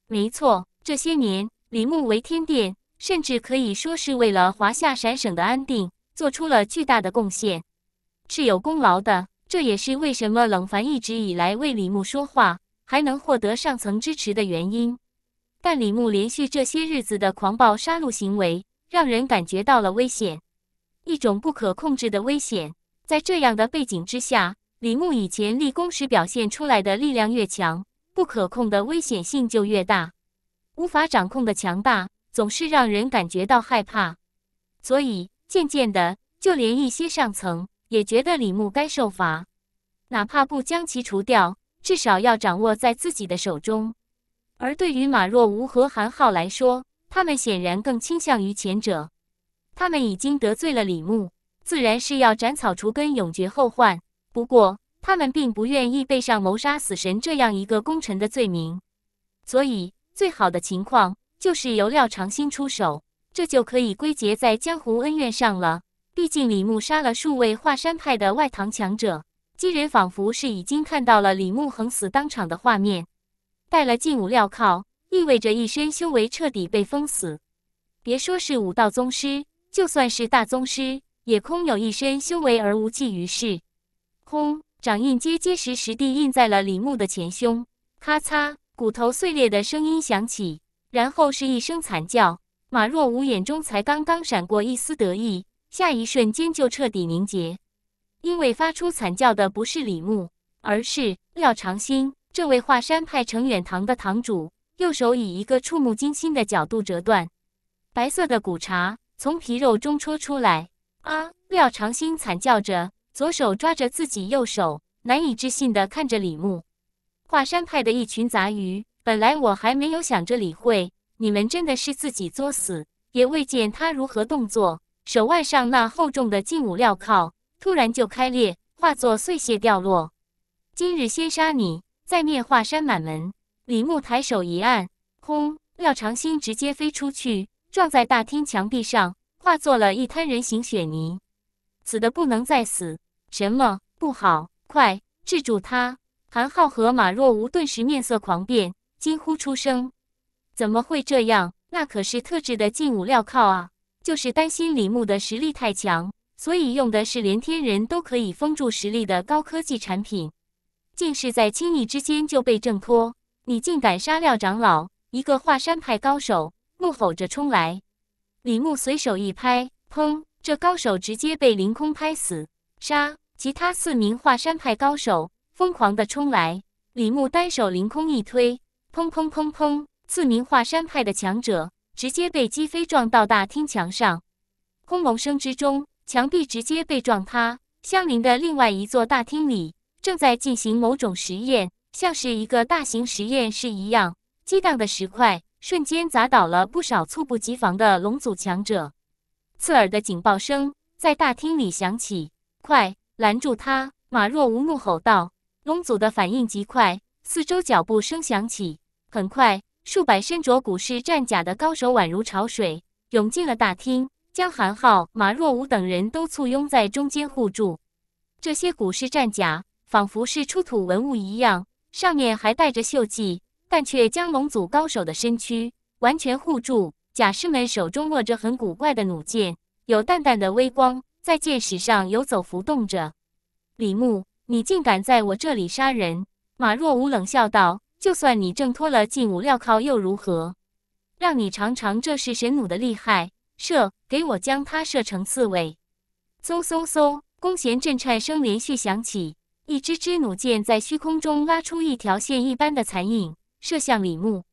[SPEAKER 1] 没错，这些年李牧为天殿，甚至可以说是为了华夏陕省的安定，做出了巨大的贡献，是有功劳的。这也是为什么冷凡一直以来为李牧说话，还能获得上层支持的原因。但李牧连续这些日子的狂暴杀戮行为，让人感觉到了危险，一种不可控制的危险。在这样的背景之下。李牧以前立功时表现出来的力量越强，不可控的危险性就越大，无法掌控的强大总是让人感觉到害怕。所以渐渐的，就连一些上层也觉得李牧该受罚，哪怕不将其除掉，至少要掌握在自己的手中。而对于马若无和韩浩来说，他们显然更倾向于前者。他们已经得罪了李牧，自然是要斩草除根，永绝后患。不过，他们并不愿意背上谋杀死神这样一个功臣的罪名，所以最好的情况就是由廖长兴出手，这就可以归结在江湖恩怨上了。毕竟李牧杀了数位华山派的外堂强者，几人仿佛是已经看到了李牧横死当场的画面。戴了禁武镣铐，意味着一身修为彻底被封死，别说是武道宗师，就算是大宗师，也空有一身修为而无济于事。轰！掌印结结实实地印在了李牧的前胸，咔嚓，骨头碎裂的声音响起，然后是一声惨叫。马若无眼中才刚刚闪过一丝得意，下一瞬间就彻底凝结，因为发出惨叫的不是李牧，而是廖长兴，这位华山派程远堂的堂主，右手以一个触目惊心的角度折断，白色的骨茬从皮肉中戳出来。啊！廖长兴惨叫着。左手抓着自己右手，难以置信的看着李牧，华山派的一群杂鱼。本来我还没有想着理会你们，真的是自己作死。也未见他如何动作，手腕上那厚重的劲武镣铐突然就开裂，化作碎屑掉落。今日先杀你，再灭华山满门。李牧抬手一按，轰！廖长兴直接飞出去，撞在大厅墙壁上，化作了一滩人形雪泥。死的不能再死，什么不好？快制住他！韩浩和马若无顿时面色狂变，惊呼出声：“怎么会这样？那可是特制的禁武镣铐啊！就是担心李牧的实力太强，所以用的是连天人都可以封住实力的高科技产品，竟是在轻易之间就被挣脱！你竟敢杀廖长老，一个华山派高手！”怒吼着冲来，李牧随手一拍，砰！这高手直接被凌空拍死，杀其他四名华山派高手疯狂的冲来，李牧单手凌空一推，砰砰砰砰，四名华山派的强者直接被击飞，撞到大厅墙上，轰隆声之中，墙壁直接被撞塌。相邻的另外一座大厅里正在进行某种实验，像是一个大型实验室一样，激荡的石块瞬间砸倒了不少猝不及防的龙族强者。刺耳的警报声在大厅里响起，快拦住他！马若无怒吼道。龙组的反应极快，四周脚步声响起，很快，数百身着古式战甲的高手宛如潮水，涌进了大厅，将韩浩、马若无等人都簇拥在中间护住。这些古式战甲仿佛是出土文物一样，上面还带着锈迹，但却将龙组高手的身躯完全护住。甲士们手中握着很古怪的弩箭，有淡淡的微光在箭矢上游走浮动着。李牧，你竟敢在我这里杀人！马若无冷笑道：“就算你挣脱了禁武镣铐又如何？让你尝尝这是神弩的厉害！射，给我将它射成刺猬！”嗖嗖嗖，弓弦震颤声连续响起，一支支弩箭在虚空中拉出一条线一般的残影，射向李牧。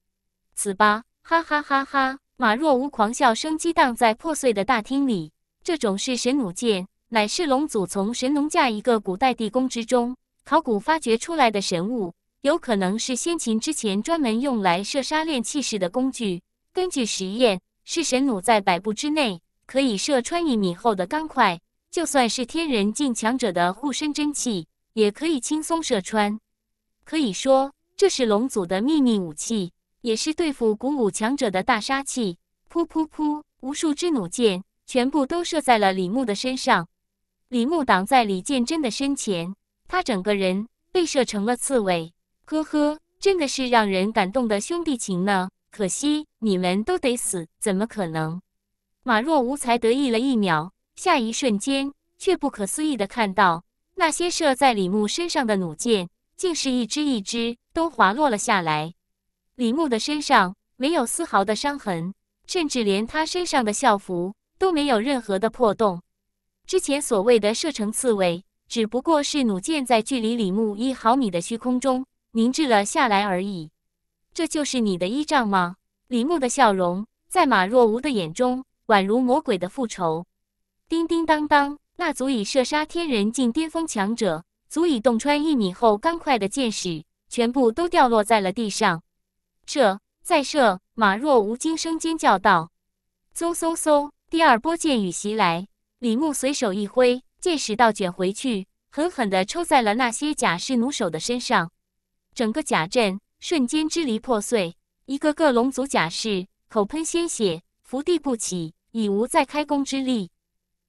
[SPEAKER 1] 此吧！哈哈哈哈！马若无狂笑声激荡在破碎的大厅里。这种是神弩箭，乃是龙祖从神农架一个古代地宫之中考古发掘出来的神物，有可能是先秦之前专门用来射杀炼气士的工具。根据实验，是神弩在百步之内可以射穿一米厚的钢块，就算是天人境强者的护身真气也可以轻松射穿。可以说，这是龙族的秘密武器。也是对付古武强者的大杀器。噗噗噗！无数支弩箭全部都射在了李牧的身上。李牧挡在李建真的身前，他整个人被射成了刺猬。呵呵，真的是让人感动的兄弟情呢。可惜你们都得死，怎么可能？马若无才得意了一秒，下一瞬间却不可思议的看到，那些射在李牧身上的弩箭，竟是一支一支都滑落了下来。李牧的身上没有丝毫的伤痕，甚至连他身上的校服都没有任何的破洞。之前所谓的射程刺猬，只不过是弩箭在距离李牧一毫米的虚空中凝滞了下来而已。这就是你的依仗吗？李牧的笑容在马若无的眼中宛如魔鬼的复仇。叮叮当当，那足以射杀天人境巅峰强者、足以洞穿一米厚钢块的箭矢，全部都掉落在了地上。射，再射！马若无惊声尖叫道：“嗖嗖嗖！”第二波箭雨袭来，李牧随手一挥，箭矢倒卷回去，狠狠的抽在了那些甲士弩手的身上。整个甲阵瞬间支离破碎，一个个龙族甲士口喷鲜血，伏地不起，已无再开弓之力。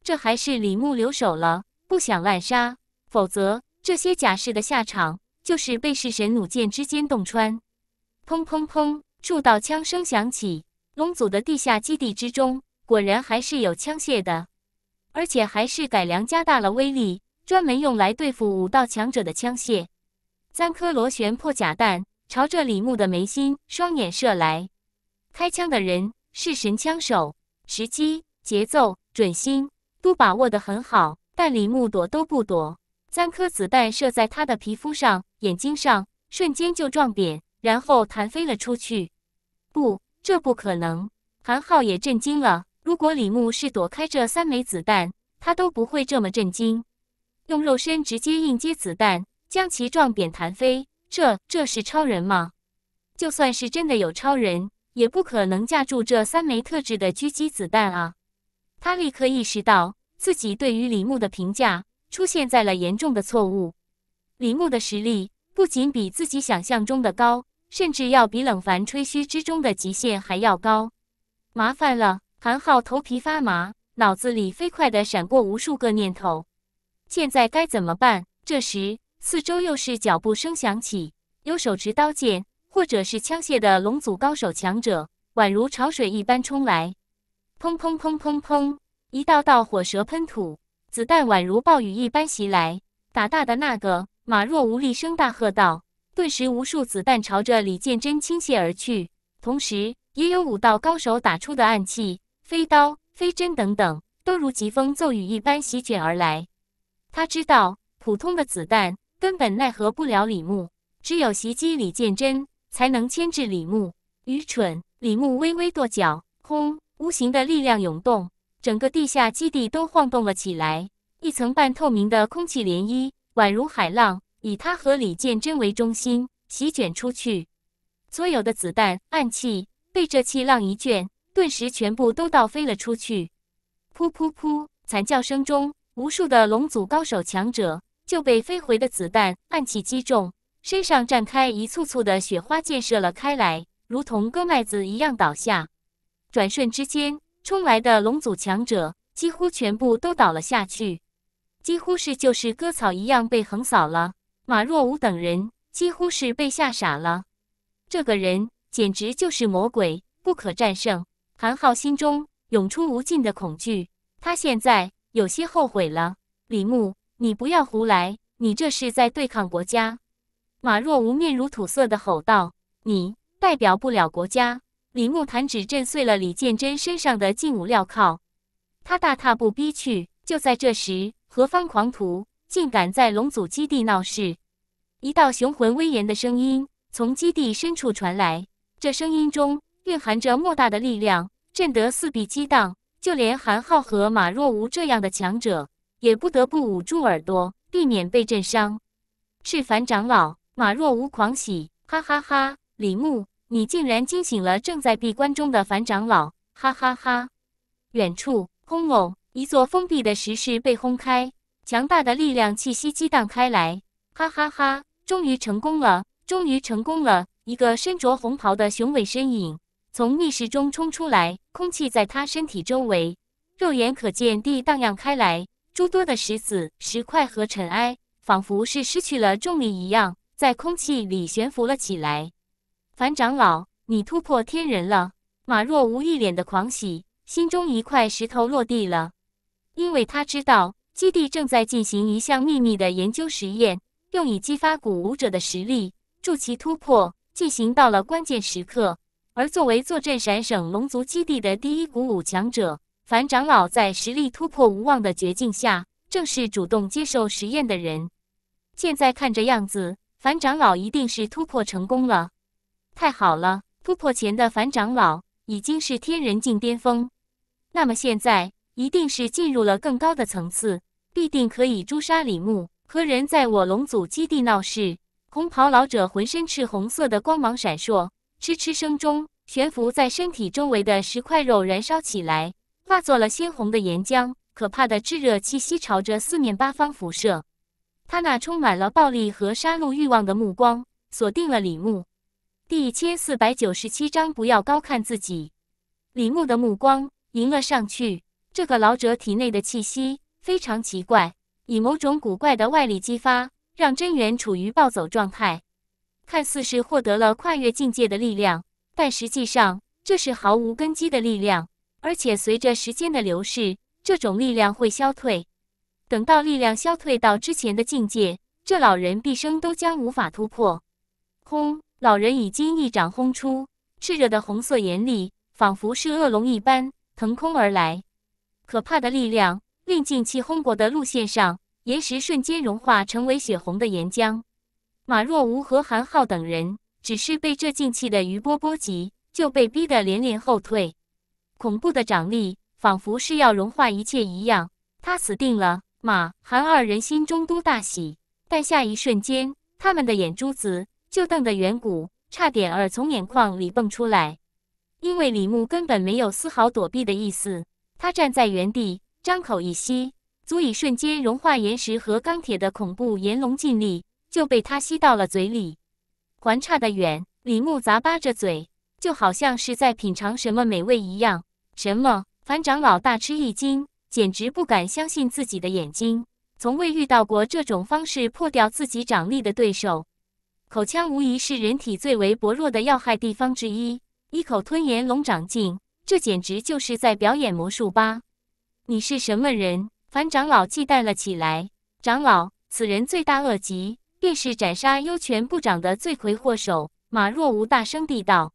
[SPEAKER 1] 这还是李牧留手了，不想滥杀，否则这些甲士的下场就是被弑神弩箭之间洞穿。砰砰砰！数道枪声响起，龙组的地下基地之中果然还是有枪械的，而且还是改良加大了威力，专门用来对付武道强者的枪械。三颗螺旋破甲弹朝着李牧的眉心、双眼射来。开枪的人是神枪手，时机、节奏、准心都把握的很好，但李牧躲都不躲，三颗子弹射在他的皮肤上、眼睛上，瞬间就撞扁。然后弹飞了出去，不，这不可能！韩浩也震惊了。如果李牧是躲开这三枚子弹，他都不会这么震惊。用肉身直接硬接子弹，将其撞扁弹飞，这这是超人吗？就算是真的有超人，也不可能架住这三枚特制的狙击子弹啊！他立刻意识到自己对于李牧的评价出现在了严重的错误。李牧的实力不仅比自己想象中的高。甚至要比冷凡吹嘘之中的极限还要高，麻烦了！韩浩头皮发麻，脑子里飞快的闪过无数个念头，现在该怎么办？这时，四周又是脚步声响起，有手持刀剑或者是枪械的龙族高手强者，宛如潮水一般冲来。砰砰砰砰砰，一道道火舌喷吐，子弹宛如暴雨一般袭来。打大的那个马若无力声大喝道。顿时，无数子弹朝着李建真倾泻而去，同时也有武道高手打出的暗器、飞刀、飞针等等，都如疾风骤雨一般席卷而来。他知道，普通的子弹根本奈何不了李牧，只有袭击李建真，才能牵制李牧。愚蠢！李牧微微跺脚，轰，无形的力量涌动，整个地下基地都晃动了起来，一层半透明的空气涟漪，宛如海浪。以他和李建真为中心，席卷出去，所有的子弹暗器被这气浪一卷，顿时全部都倒飞了出去。噗噗噗！惨叫声中，无数的龙族高手强者就被飞回的子弹暗器击中，身上绽开一簇簇的雪花溅射了开来，如同割麦子一样倒下。转瞬之间，冲来的龙族强者几乎全部都倒了下去，几乎是就是割草一样被横扫了。马若无等人几乎是被吓傻了，这个人简直就是魔鬼，不可战胜。韩浩心中涌出无尽的恐惧，他现在有些后悔了。李牧，你不要胡来，你这是在对抗国家！马若无面如土色的吼道：“你代表不了国家！”李牧弹指震碎了李建真身上的劲舞镣铐，他大踏步逼去。就在这时，何方狂徒竟敢在龙祖基地闹事！一道雄浑威严的声音从基地深处传来，这声音中蕴含着莫大的力量，震得四壁激荡，就连韩浩和马若无这样的强者也不得不捂住耳朵，避免被震伤。赤凡长老，马若无狂喜，哈哈哈！李牧，你竟然惊醒了正在闭关中的凡长老，哈哈哈！远处，轰隆，一座封闭的石室被轰开，强大的力量气息激荡开来，哈哈哈！终于成功了！终于成功了！一个身着红袍的雄伟身影从密室中冲出来，空气在他身体周围肉眼可见地荡漾开来，诸多的石子、石块和尘埃仿佛是失去了重力一样，在空气里悬浮了起来。樊长老，你突破天人了！马若无一脸的狂喜，心中一块石头落地了，因为他知道基地正在进行一项秘密的研究实验。用以激发鼓舞者的实力，助其突破。进行到了关键时刻，而作为坐镇陕省龙族基地的第一鼓舞强者，樊长老在实力突破无望的绝境下，正是主动接受实验的人。现在看这样子，樊长老一定是突破成功了。太好了，突破前的樊长老已经是天人境巅峰，那么现在一定是进入了更高的层次，必定可以诛杀李牧。何人在我龙祖基地闹事？红袍老者浑身赤红色的光芒闪烁，嗤嗤声中，悬浮在身体周围的石块肉燃烧起来，化作了鲜红的岩浆。可怕的炙热气息朝着四面八方辐射。他那充满了暴力和杀戮欲望的目光锁定了李牧。第一千四百九十七章：不要高看自己。李牧的目光迎了上去。这个老者体内的气息非常奇怪。以某种古怪的外力激发，让真元处于暴走状态，看似是获得了跨越境界的力量，但实际上这是毫无根基的力量，而且随着时间的流逝，这种力量会消退。等到力量消退到之前的境界，这老人毕生都将无法突破。轰！老人已经一掌轰出，炽热的红色岩力仿佛是恶龙一般腾空而来，可怕的力量。令劲气轰过的路线上，岩石瞬间融化，成为血红的岩浆。马若无和韩浩等人只是被这静气的余波波及，就被逼得连连后退。恐怖的掌力仿佛是要融化一切一样，他死定了！马、韩二人心中都大喜，但下一瞬间，他们的眼珠子就瞪得圆鼓，差点儿从眼眶里蹦出来，因为李牧根本没有丝毫躲避的意思，他站在原地。张口一吸，足以瞬间融化岩石和钢铁的恐怖炎龙劲力就被他吸到了嘴里，还差得远。李牧咂巴着嘴，就好像是在品尝什么美味一样。什么？樊长老大吃一惊，简直不敢相信自己的眼睛，从未遇到过这种方式破掉自己掌力的对手。口腔无疑是人体最为薄弱的要害地方之一，一口吞炎龙掌劲，这简直就是在表演魔术吧？你是什么人？樊长老忌惮了起来。长老，此人罪大恶极，便是斩杀幽泉部长的罪魁祸首。马若无大声地道。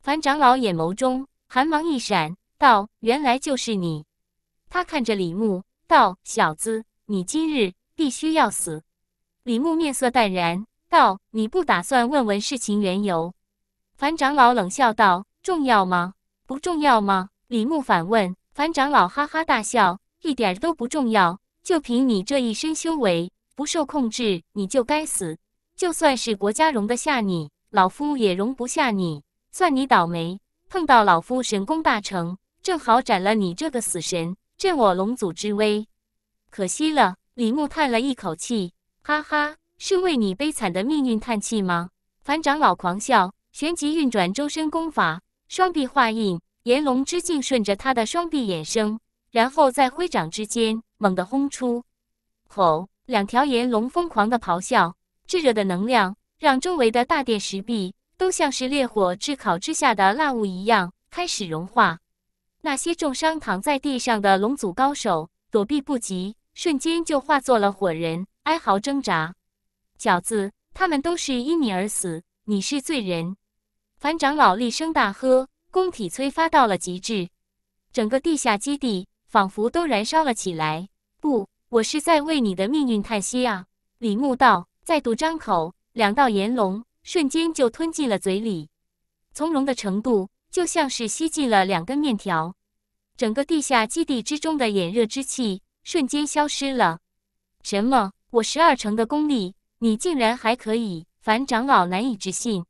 [SPEAKER 1] 樊长老眼眸中寒芒一闪，道：“原来就是你。”他看着李牧，道：“小子，你今日必须要死。”李牧面色淡然，道：“你不打算问问事情缘由？”樊长老冷笑道：“重要吗？不重要吗？”李牧反问。樊长老哈哈大笑，一点都不重要。就凭你这一身修为不受控制，你就该死。就算是国家容得下你，老夫也容不下你。算你倒霉，碰到老夫神功大成，正好斩了你这个死神，震我龙祖之威。可惜了，李牧叹了一口气，哈哈，是为你悲惨的命运叹气吗？樊长老狂笑，旋即运转周身功法，双臂化印。炎龙之劲顺着他的双臂衍生，然后在挥掌之间猛地轰出。吼！两条炎龙疯狂的咆哮，炙热的能量让周围的大殿石壁都像是烈火炙烤之下的蜡物一样开始融化。那些重伤躺在地上的龙族高手躲避不及，瞬间就化作了火人，哀嚎挣扎。饺子，他们都是因你而死，你是罪人！樊长老厉声大喝。工体催发到了极致，整个地下基地仿佛都燃烧了起来。不，我是在为你的命运叹息啊！李牧道，再度张口，两道炎龙瞬间就吞进了嘴里，从容的程度就像是吸进了两根面条。整个地下基地之中的炎热之气瞬间消失了。什么？我十二成的功力，你竟然还可以？凡长老难以置信。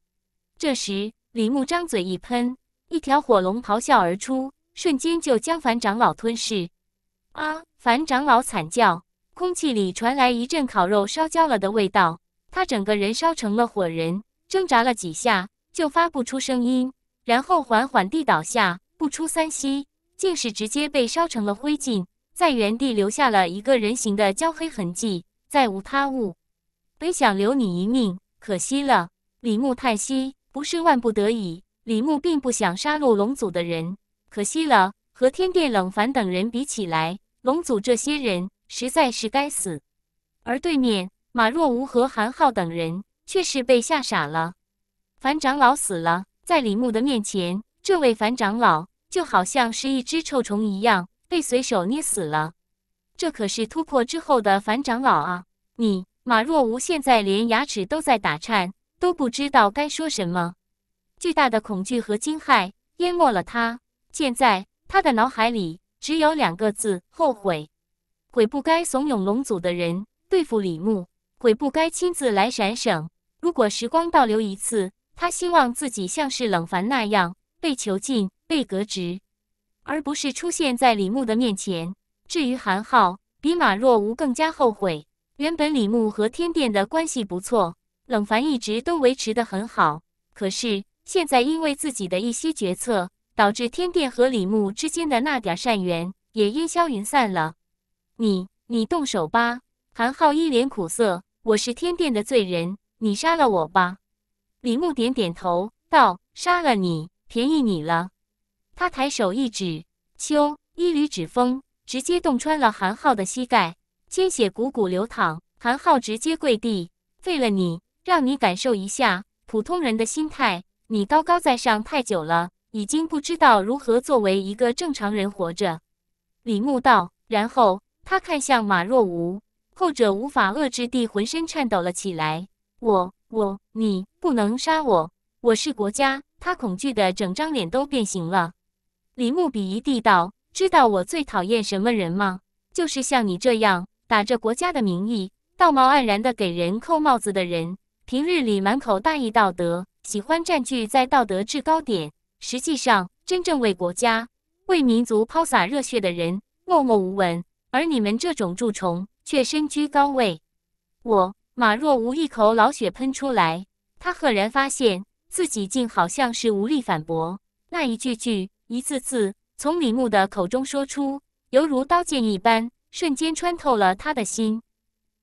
[SPEAKER 1] 这时，李牧张嘴一喷。一条火龙咆哮而出，瞬间就将樊长老吞噬。啊！樊长老惨叫，空气里传来一阵烤肉烧焦了的味道。他整个人烧成了火人，挣扎了几下就发不出声音，然后缓缓地倒下。不出三息，竟是直接被烧成了灰烬，在原地留下了一个人形的焦黑痕迹，再无他物。本想留你一命，可惜了。李牧叹息：“不是万不得已。”李牧并不想杀戮龙族的人，可惜了。和天殿冷凡等人比起来，龙族这些人实在是该死。而对面马若无和韩浩等人却是被吓傻了。樊长老死了，在李牧的面前，这位樊长老就好像是一只臭虫一样被随手捏死了。这可是突破之后的樊长老啊！你马若无现在连牙齿都在打颤，都不知道该说什么。巨大的恐惧和惊骇淹没了他。现在他的脑海里只有两个字：后悔。悔不该怂恿龙族的人对付李牧，悔不该亲自来陕省。如果时光倒流一次，他希望自己像是冷凡那样被囚禁、被革职，而不是出现在李牧的面前。至于韩浩，比马若无更加后悔。原本李牧和天殿的关系不错，冷凡一直都维持得很好，可是。现在因为自己的一些决策，导致天殿和李牧之间的那点善缘也烟消云散了。你，你动手吧。韩浩一脸苦涩：“我是天殿的罪人，你杀了我吧。”李牧点点头道：“杀了你，便宜你了。”他抬手一指，秋一缕指风直接洞穿了韩浩的膝盖，鲜血汩汩流淌。韩浩直接跪地：“废了你，让你感受一下普通人的心态。”你高高在上太久了，已经不知道如何作为一个正常人活着。李牧道，然后他看向马若无，后者无法遏制地浑身颤抖了起来。我、我、你不能杀我！我是国家。他恐惧的整张脸都变形了。李牧鄙夷地道：“知道我最讨厌什么人吗？就是像你这样打着国家的名义，道貌岸然的给人扣帽子的人。平日里满口大义道德。”喜欢占据在道德制高点，实际上真正为国家、为民族抛洒热血的人默默无闻，而你们这种蛀虫却身居高位。我马若无一口老血喷出来，他赫然发现自己竟好像是无力反驳那一句句、一字字从李牧的口中说出，犹如刀剑一般，瞬间穿透了他的心。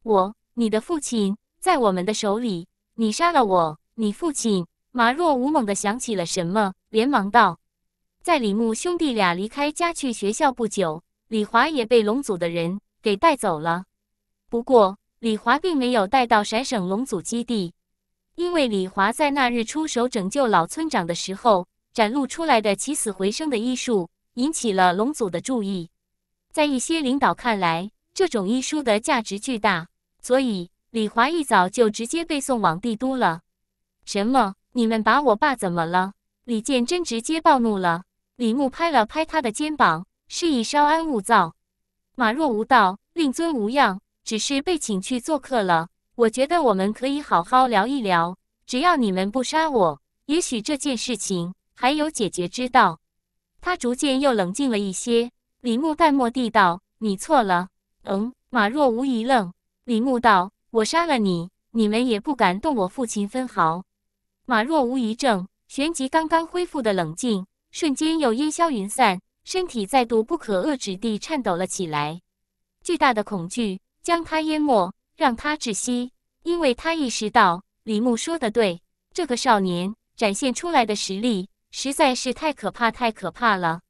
[SPEAKER 1] 我，你的父亲，在我们的手里。你杀了我，你父亲。马若无猛地想起了什么，连忙道：“在李牧兄弟俩离开家去学校不久，李华也被龙组的人给带走了。不过，李华并没有带到陕省龙组基地，因为李华在那日出手拯救老村长的时候，展露出来的起死回生的医术引起了龙组的注意。在一些领导看来，这种医术的价值巨大，所以李华一早就直接被送往帝都了。什么？”你们把我爸怎么了？李建真直接暴怒了。李牧拍了拍他的肩膀，示意稍安勿躁。马若无道，令尊无恙，只是被请去做客了。我觉得我们可以好好聊一聊，只要你们不杀我，也许这件事情还有解决之道。他逐渐又冷静了一些。李牧淡漠地道：“你错了。”嗯，马若无一愣。李牧道：“我杀了你，你们也不敢动我父亲分毫。”马若无疑怔，旋即刚刚恢复的冷静瞬间又烟消云散，身体再度不可遏制地颤抖了起来。巨大的恐惧将他淹没，让他窒息，因为他意识到李牧说的对，这个少年展现出来的实力实在是太可怕，太可怕了，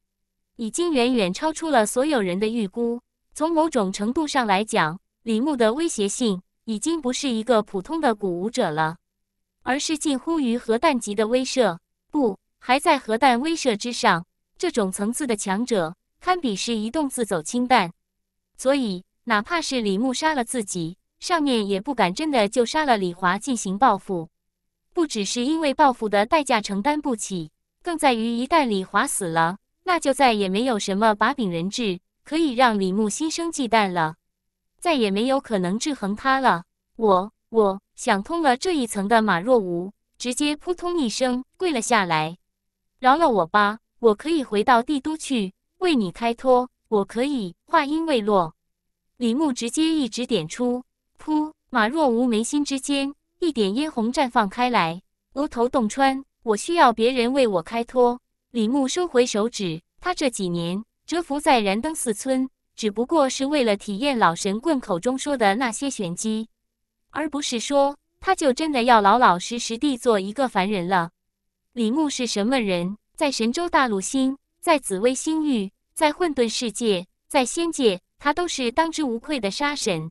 [SPEAKER 1] 已经远远超出了所有人的预估。从某种程度上来讲，李牧的威胁性已经不是一个普通的古武者了。而是近乎于核弹级的威慑，不，还在核弹威慑之上。这种层次的强者，堪比是移动自走氢弹。所以，哪怕是李牧杀了自己，上面也不敢真的就杀了李华进行报复。不只是因为报复的代价承担不起，更在于一旦李华死了，那就再也没有什么把柄人质可以让李牧心生忌惮了，再也没有可能制衡他了。我。我想通了这一层的马若无，直接扑通一声跪了下来：“饶了我吧，我可以回到帝都去为你开脱。我可以。”话音未落，李牧直接一指点出，噗！马若无眉心之间一点嫣红绽放开来，额头洞穿。我需要别人为我开脱。李牧收回手指，他这几年蛰伏在燃灯寺村，只不过是为了体验老神棍口中说的那些玄机。而不是说他就真的要老老实实地做一个凡人了。李牧是什么人？在神州大陆，星，在紫微星域，在混沌世界，在仙界，他都是当之无愧的杀神。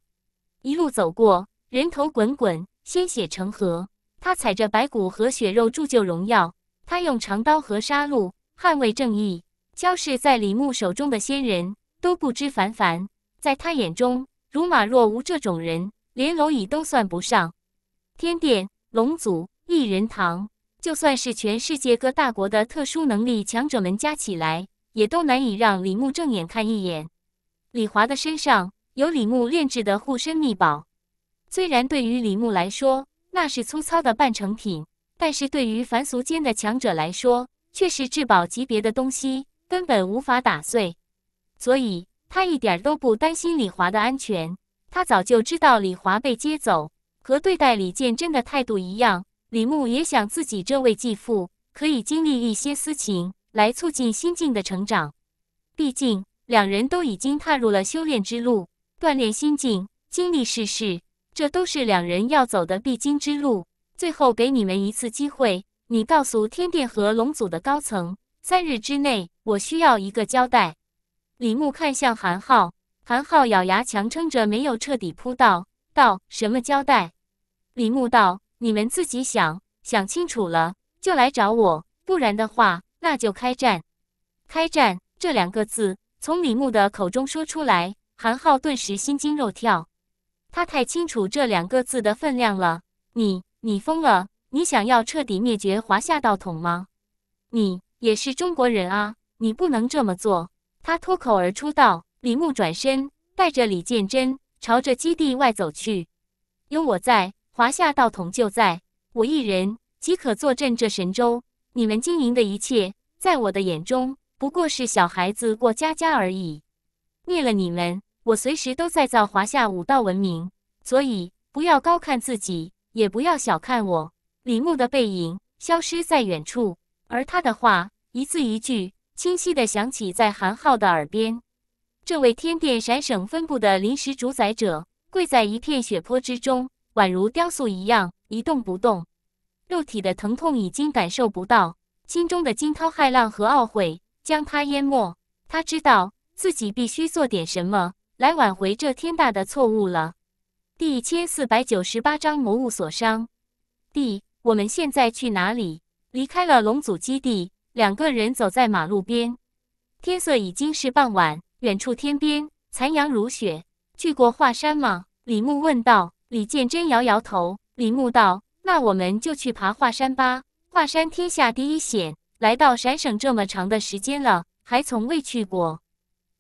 [SPEAKER 1] 一路走过，人头滚滚，鲜血成河。他踩着白骨和血肉铸就荣耀，他用长刀和杀戮捍卫正义。交视在李牧手中的仙人都不知凡凡，在他眼中，如马若无这种人。连蝼蚁都算不上，天殿、龙族、异人堂，就算是全世界各大国的特殊能力强者们加起来，也都难以让李牧正眼看一眼。李华的身上有李牧炼制的护身秘宝，虽然对于李牧来说那是粗糙的半成品，但是对于凡俗间的强者来说却是至宝级别的东西，根本无法打碎，所以他一点都不担心李华的安全。他早就知道李华被接走，和对待李建真的态度一样。李牧也想自己这位继父可以经历一些私情，来促进心境的成长。毕竟两人都已经踏入了修炼之路，锻炼心境，经历世事，这都是两人要走的必经之路。最后给你们一次机会，你告诉天殿和龙族的高层，三日之内，我需要一个交代。李牧看向韩浩。韩浩咬牙强撑着，没有彻底扑倒，道：“什么交代？”李牧道：“你们自己想想清楚了，就来找我，不然的话，那就开战。”“开战”这两个字从李牧的口中说出来，韩浩顿时心惊肉跳。他太清楚这两个字的分量了。“你，你疯了？你想要彻底灭绝华夏道统吗？”“你也是中国人啊，你不能这么做！”他脱口而出道。李牧转身，带着李建真朝着基地外走去。有我在，华夏道统就在。我一人即可坐镇这神州，你们经营的一切，在我的眼中不过是小孩子过家家而已。灭了你们，我随时都在造华夏武道文明。所以，不要高看自己，也不要小看我。李牧的背影消失在远处，而他的话一字一句，清晰的响起在韩浩的耳边。这位天殿闪省分部的临时主宰者跪在一片血泊之中，宛如雕塑一样一动不动。肉体的疼痛已经感受不到，心中的惊涛骇浪和懊悔将他淹没。他知道自己必须做点什么来挽回这天大的错误了。第一千四百九十八章魔物所伤。D，我们现在去哪里？离开了龙祖基地，两个人走在马路边，天色已经是傍晚。远处天边，残阳如血。去过华山吗？李牧问道。李建真摇摇头。李牧道：“那我们就去爬华山吧。华山天下第一险。来到陕省这么长的时间了，还从未去过。”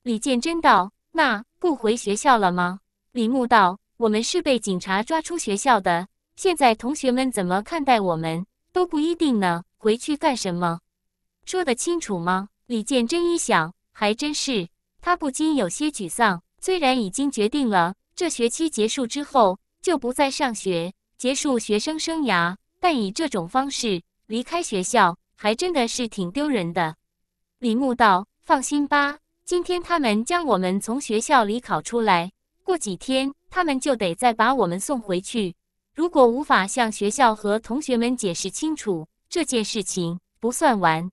[SPEAKER 1] 李建真道：“那不回学校了吗？”李牧道：“我们是被警察抓出学校的。现在同学们怎么看待我们都不一定呢。回去干什么？说得清楚吗？”李建真一想，还真是。他不禁有些沮丧，虽然已经决定了这学期结束之后就不再上学，结束学生生涯，但以这种方式离开学校，还真的是挺丢人的。李牧道：“放心吧，今天他们将我们从学校里考出来，过几天他们就得再把我们送回去。如果无法向学校和同学们解释清楚这件事情，不算完。”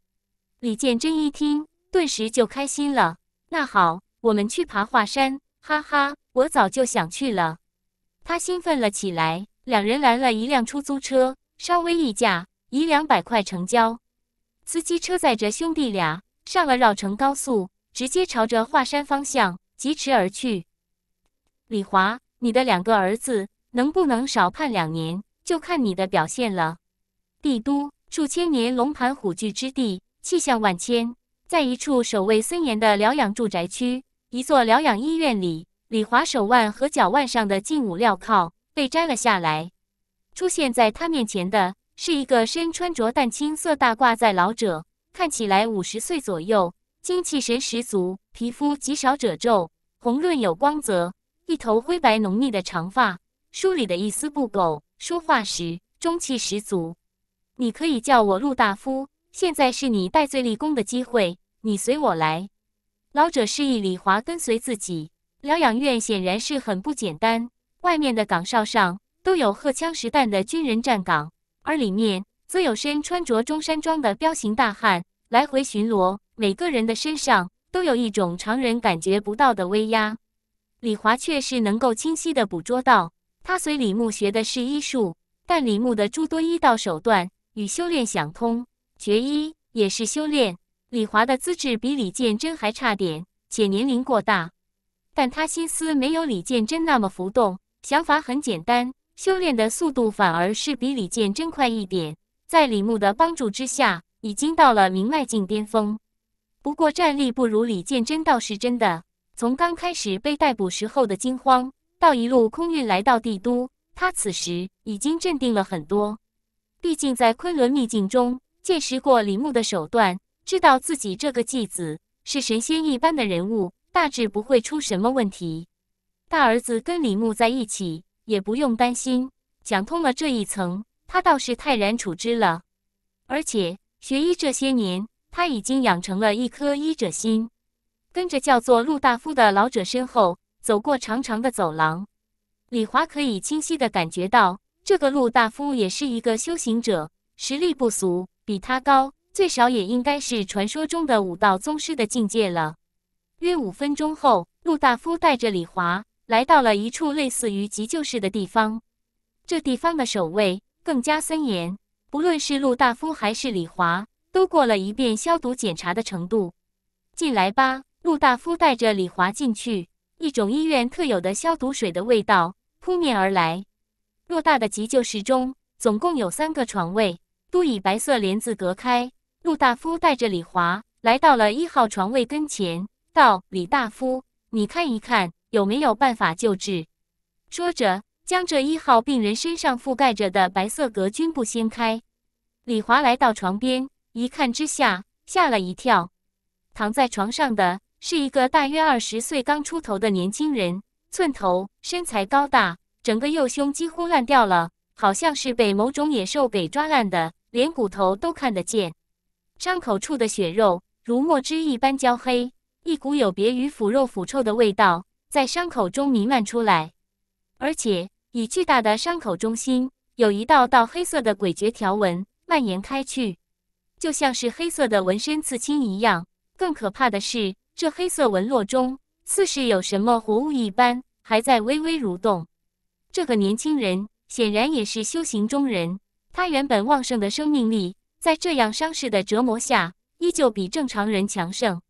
[SPEAKER 1] 李建真一听，顿时就开心了。那好，我们去爬华山，哈哈，我早就想去了。他兴奋了起来。两人拦了一辆出租车，稍微议价，以两百块成交。司机车载着兄弟俩上了绕城高速，直接朝着华山方向疾驰而去。李华，你的两个儿子能不能少判两年，就看你的表现了。帝都，数千年龙盘虎踞之地，气象万千。在一处守卫森严的疗养住宅区，一座疗养医院里，李华手腕和脚腕上的劲舞镣铐被摘了下来。出现在他面前的是一个身穿着淡青色大褂在老者，看起来五十岁左右，精气神十足，皮肤极少褶皱，红润有光泽，一头灰白浓密的长发梳理的一丝不苟，说话时中气十足。你可以叫我陆大夫，现在是你戴罪立功的机会。你随我来，老者示意李华跟随自己。疗养院显然是很不简单，外面的岗哨上都有荷枪实弹的军人站岗，而里面则有身穿着中山装的彪形大汉来回巡逻。每个人的身上都有一种常人感觉不到的威压，李华却是能够清晰的捕捉到。他随李牧学的是医术，但李牧的诸多医道手段与修炼相通，绝医也是修炼。李华的资质比李建真还差点，且年龄过大，但他心思没有李建真那么浮动，想法很简单，修炼的速度反而是比李建真快一点。在李牧的帮助之下，已经到了明脉境巅峰，不过战力不如李建真倒是真的。从刚开始被逮捕时候的惊慌，到一路空运来到帝都，他此时已经镇定了很多。毕竟在昆仑秘境中见识过李牧的手段。知道自己这个继子是神仙一般的人物，大致不会出什么问题。大儿子跟李牧在一起，也不用担心。讲通了这一层，他倒是泰然处之了。而且学医这些年，他已经养成了一颗医者心。跟着叫做陆大夫的老者身后走过长长的走廊，李华可以清晰的感觉到，这个陆大夫也是一个修行者，实力不俗，比他高。最少也应该是传说中的武道宗师的境界了。约五分钟后，陆大夫带着李华来到了一处类似于急救室的地方。这地方的守卫更加森严，不论是陆大夫还是李华，都过了一遍消毒检查的程度。进来吧，陆大夫带着李华进去。一种医院特有的消毒水的味道扑面而来。偌大的急救室中，总共有三个床位，都以白色帘子隔开。陆大夫带着李华来到了一号床位跟前，道：“李大夫，你看一看有没有办法救治。”说着，将这一号病人身上覆盖着的白色隔菌布掀开。李华来到床边，一看之下，吓了一跳。躺在床上的是一个大约二十岁刚出头的年轻人，寸头，身材高大，整个右胸几乎烂掉了，好像是被某种野兽给抓烂的，连骨头都看得见。伤口处的血肉如墨汁一般焦黑，一股有别于腐肉腐臭的味道在伤口中弥漫出来，而且以巨大的伤口中心有一道道黑色的诡谲条纹蔓延开去，就像是黑色的纹身刺青一样。更可怕的是，这黑色纹络中似是有什么活物一般，还在微微蠕动。这个年轻人显然也是修行中人，他原本旺盛的生命力。在这样伤势的折磨下，依旧比正常人强盛。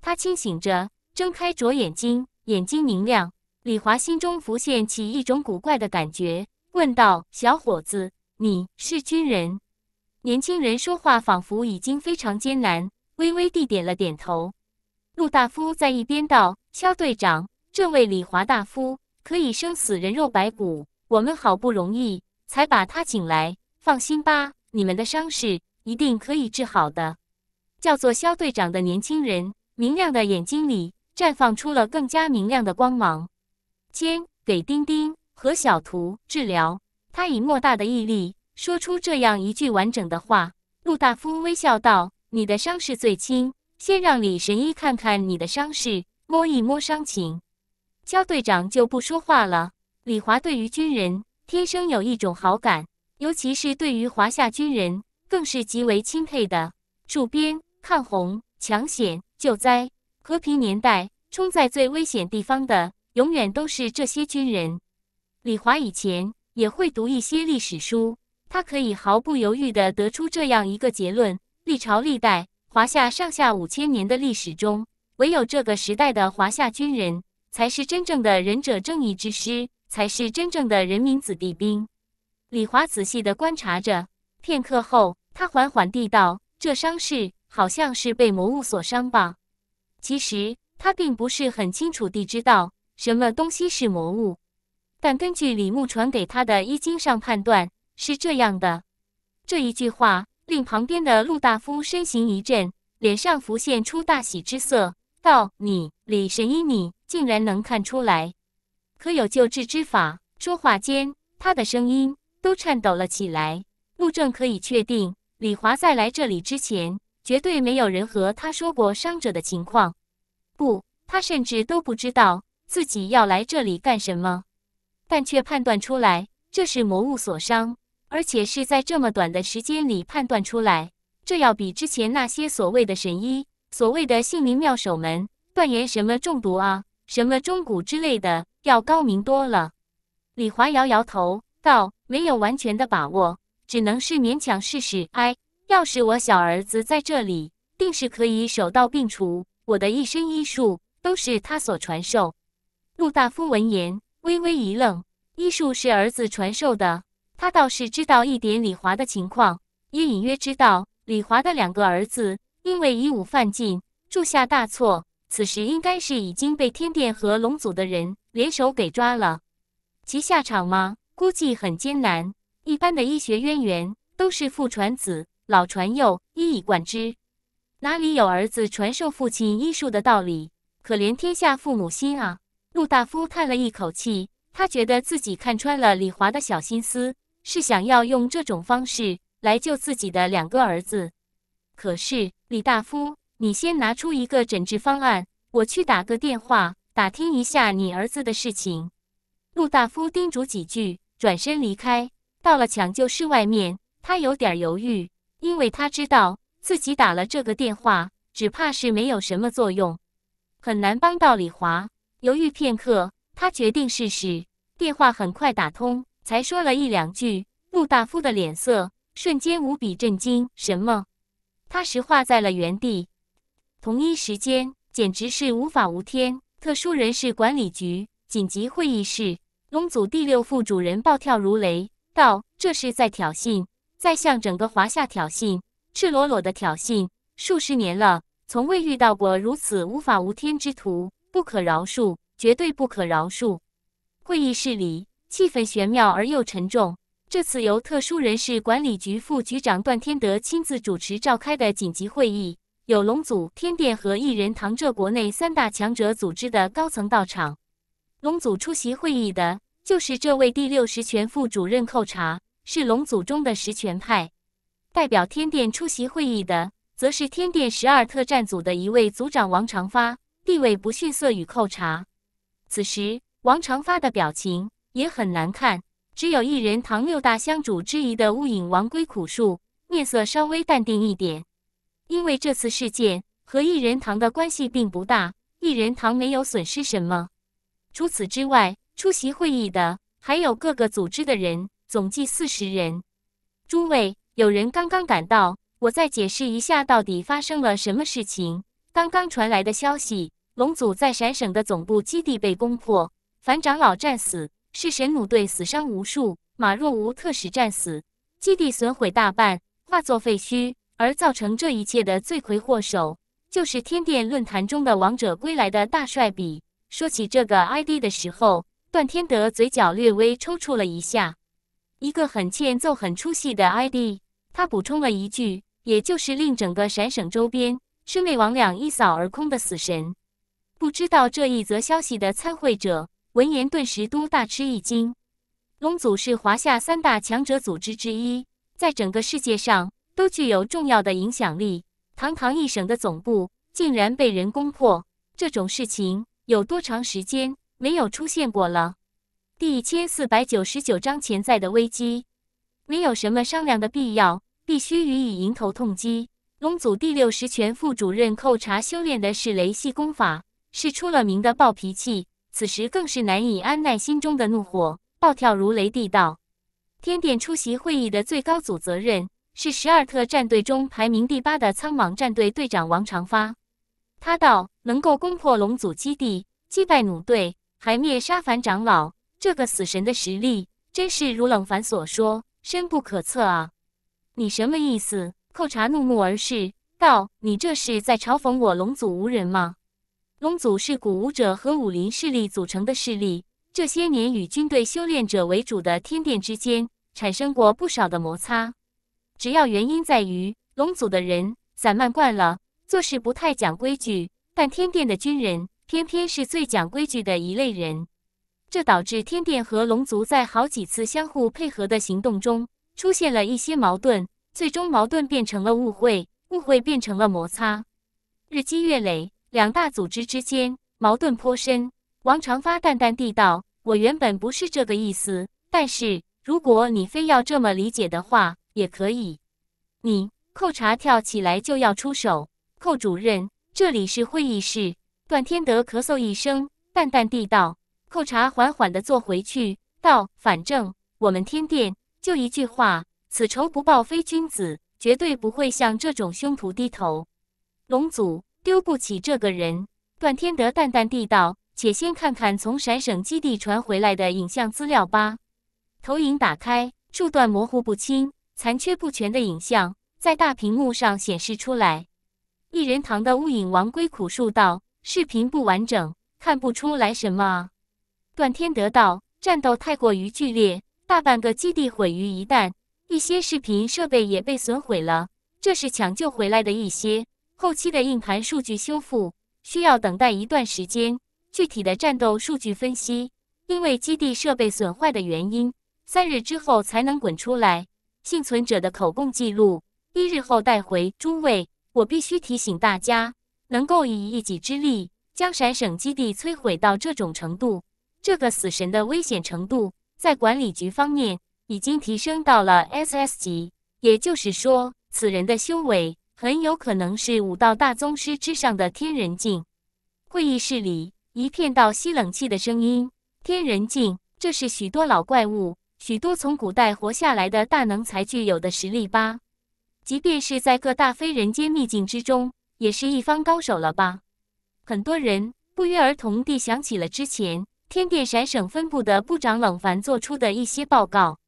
[SPEAKER 1] 他清醒着，睁开着眼睛，眼睛明亮。李华心中浮现起一种古怪的感觉，问道：“小伙子，你是军人？”年轻人说话仿佛已经非常艰难，微微地点了点头。陆大夫在一边道：“肖队长，这位李华大夫可以生死人肉白骨，我们好不容易才把他请来。放心吧，你们的伤势。”一定可以治好的。叫做肖队长的年轻人，明亮的眼睛里绽放出了更加明亮的光芒。先给丁丁和小图治疗。他以莫大的毅力说出这样一句完整的话。陆大夫微笑道：“你的伤势最轻，先让李神医看看你的伤势，摸一摸伤情。”肖队长就不说话了。李华对于军人天生有一种好感，尤其是对于华夏军人。更是极为钦佩的戍边抗洪抢险救灾，和平年代冲在最危险地方的，永远都是这些军人。李华以前也会读一些历史书，他可以毫不犹豫地得出这样一个结论：历朝历代华夏上下五千年的历史中，唯有这个时代的华夏军人，才是真正的仁者正义之师，才是真正的人民子弟兵。李华仔细地观察着。片刻后，他缓缓地道：“这伤势好像是被魔物所伤吧？”其实他并不是很清楚地知道什么东西是魔物，但根据李牧传给他的医经上判断是这样的。这一句话令旁边的陆大夫身形一震，脸上浮现出大喜之色，道：“你，李神医，你竟然能看出来？可有救治之法？”说话间，他的声音都颤抖了起来。陆正可以确定，李华在来这里之前，绝对没有人和他说过伤者的情况。不，他甚至都不知道自己要来这里干什么，但却判断出来这是魔物所伤，而且是在这么短的时间里判断出来，这要比之前那些所谓的神医、所谓的杏林妙手们断言什么中毒啊、什么中蛊之类的要高明多了。李华摇摇头道：“没有完全的把握。”只能是勉强试试。哎，要是我小儿子在这里，定是可以手到病除。我的一身医术都是他所传授。陆大夫闻言微微一愣，医术是儿子传授的，他倒是知道一点李华的情况，也隐约知道李华的两个儿子因为以武犯禁铸下大错，此时应该是已经被天殿和龙族的人联手给抓了，其下场吗？估计很艰难。一般的医学渊源都是父传子，老传幼，一以贯之，哪里有儿子传授父亲医术的道理？可怜天下父母心啊！陆大夫叹了一口气，他觉得自己看穿了李华的小心思，是想要用这种方式来救自己的两个儿子。可是，李大夫，你先拿出一个诊治方案，我去打个电话打听一下你儿子的事情。陆大夫叮嘱几句，转身离开。到了抢救室外面，他有点犹豫，因为他知道自己打了这个电话，只怕是没有什么作用，很难帮到李华。犹豫片刻，他决定试试。电话很快打通，才说了一两句，陆大夫的脸色瞬间无比震惊，什么？他石化在了原地。同一时间，简直是无法无天。特殊人事管理局紧急会议室，龙组第六副主任暴跳如雷。道这是在挑衅，在向整个华夏挑衅，赤裸裸的挑衅！数十年了，从未遇到过如此无法无天之徒，不可饶恕，绝对不可饶恕！会议室里气氛玄妙而又沉重。这次由特殊人事管理局副局长段天德亲自主持召开的紧急会议，有龙祖、天殿和异人堂这国内三大强者组织的高层到场。龙祖出席会议的。就是这位第六十权副主任寇查，是龙祖中的实权派。代表天殿出席会议的，则是天殿十二特战组的一位组长王长发，地位不逊色于寇查。此时，王长发的表情也很难看。只有一人堂六大香主之一的雾影王归苦树，面色稍微淡定一点，因为这次事件和一人堂的关系并不大，一人堂没有损失什么。除此之外。出席会议的还有各个组织的人，总计四十人。诸位，有人刚刚赶到，我再解释一下到底发生了什么事情。刚刚传来的消息，龙组在陕省的总部基地被攻破，樊长老战死，是神弩队死伤无数，马若无特使战死，基地损毁大半，化作废墟。而造成这一切的罪魁祸首，就是天殿论坛中的王者归来的大帅比。说起这个 ID 的时候。段天德嘴角略微抽搐了一下，一个很欠揍、很出戏的 ID。他补充了一句：“也就是令整个陕省周边魑魅魍魉一扫而空的死神。”不知道这一则消息的参会者闻言顿时都大吃一惊。龙组是华夏三大强者组织之一，在整个世界上都具有重要的影响力。堂堂一省的总部竟然被人攻破，这种事情有多长时间？没有出现过了。第一千四百九十九章潜在的危机，没有什么商量的必要，必须予以迎头痛击。龙组第六十拳副主任寇查修炼的是雷系功法，是出了名的暴脾气，此时更是难以安耐心中的怒火，暴跳如雷地道：“天殿出席会议的最高组责任是十二特战队中排名第八的苍茫战队队长王长发。”他道：“能够攻破龙组基地，击败弩队。”还灭杀凡长老，这个死神的实力真是如冷凡所说，深不可测啊！你什么意思？寇查怒目而视道：“你这是在嘲讽我龙族无人吗？”龙族是古武者和武林势力组成的势力，这些年与军队、修炼者为主的天殿之间产生过不少的摩擦。主要原因在于龙族的人散漫惯了，做事不太讲规矩，但天殿的军人。偏偏是最讲规矩的一类人，这导致天殿和龙族在好几次相互配合的行动中出现了一些矛盾，最终矛盾变成了误会，误会变成了摩擦，日积月累，两大组织之间矛盾颇深。王长发淡淡地道：“我原本不是这个意思，但是如果你非要这么理解的话，也可以。”你寇查跳起来就要出手，寇主任，这里是会议室。段天德咳嗽一声，淡淡地道：“寇茶，缓缓地坐回去，道：反正我们天殿就一句话，此仇不报非君子，绝对不会向这种凶徒低头。龙祖丢不起这个人。”段天德淡淡地道：“且先看看从陕省基地传回来的影像资料吧。”投影打开，数段模糊不清、残缺不全的影像在大屏幕上显示出来。一人堂的雾影王归苦述道。视频不完整，看不出来什么。段天得到战斗太过于剧烈，大半个基地毁于一旦，一些视频设备也被损毁了。这是抢救回来的一些后期的硬盘数据修复，需要等待一段时间。具体的战斗数据分析，因为基地设备损坏的原因，三日之后才能滚出来。幸存者的口供记录，一日后带回。诸位，我必须提醒大家。能够以一己之力将陕省基地摧毁到这种程度，这个死神的危险程度在管理局方面已经提升到了 S S 级。也就是说，此人的修为很有可能是武道大宗师之上的天人境。会议室里一片到吸冷气的声音。天人境，这是许多老怪物、许多从古代活下来的大能才具有的实力吧？即便是在各大非人间秘境之中。也是一方高手了吧？很多人不约而同地想起了之前天殿闪省分部的部长冷凡做出的一些报告。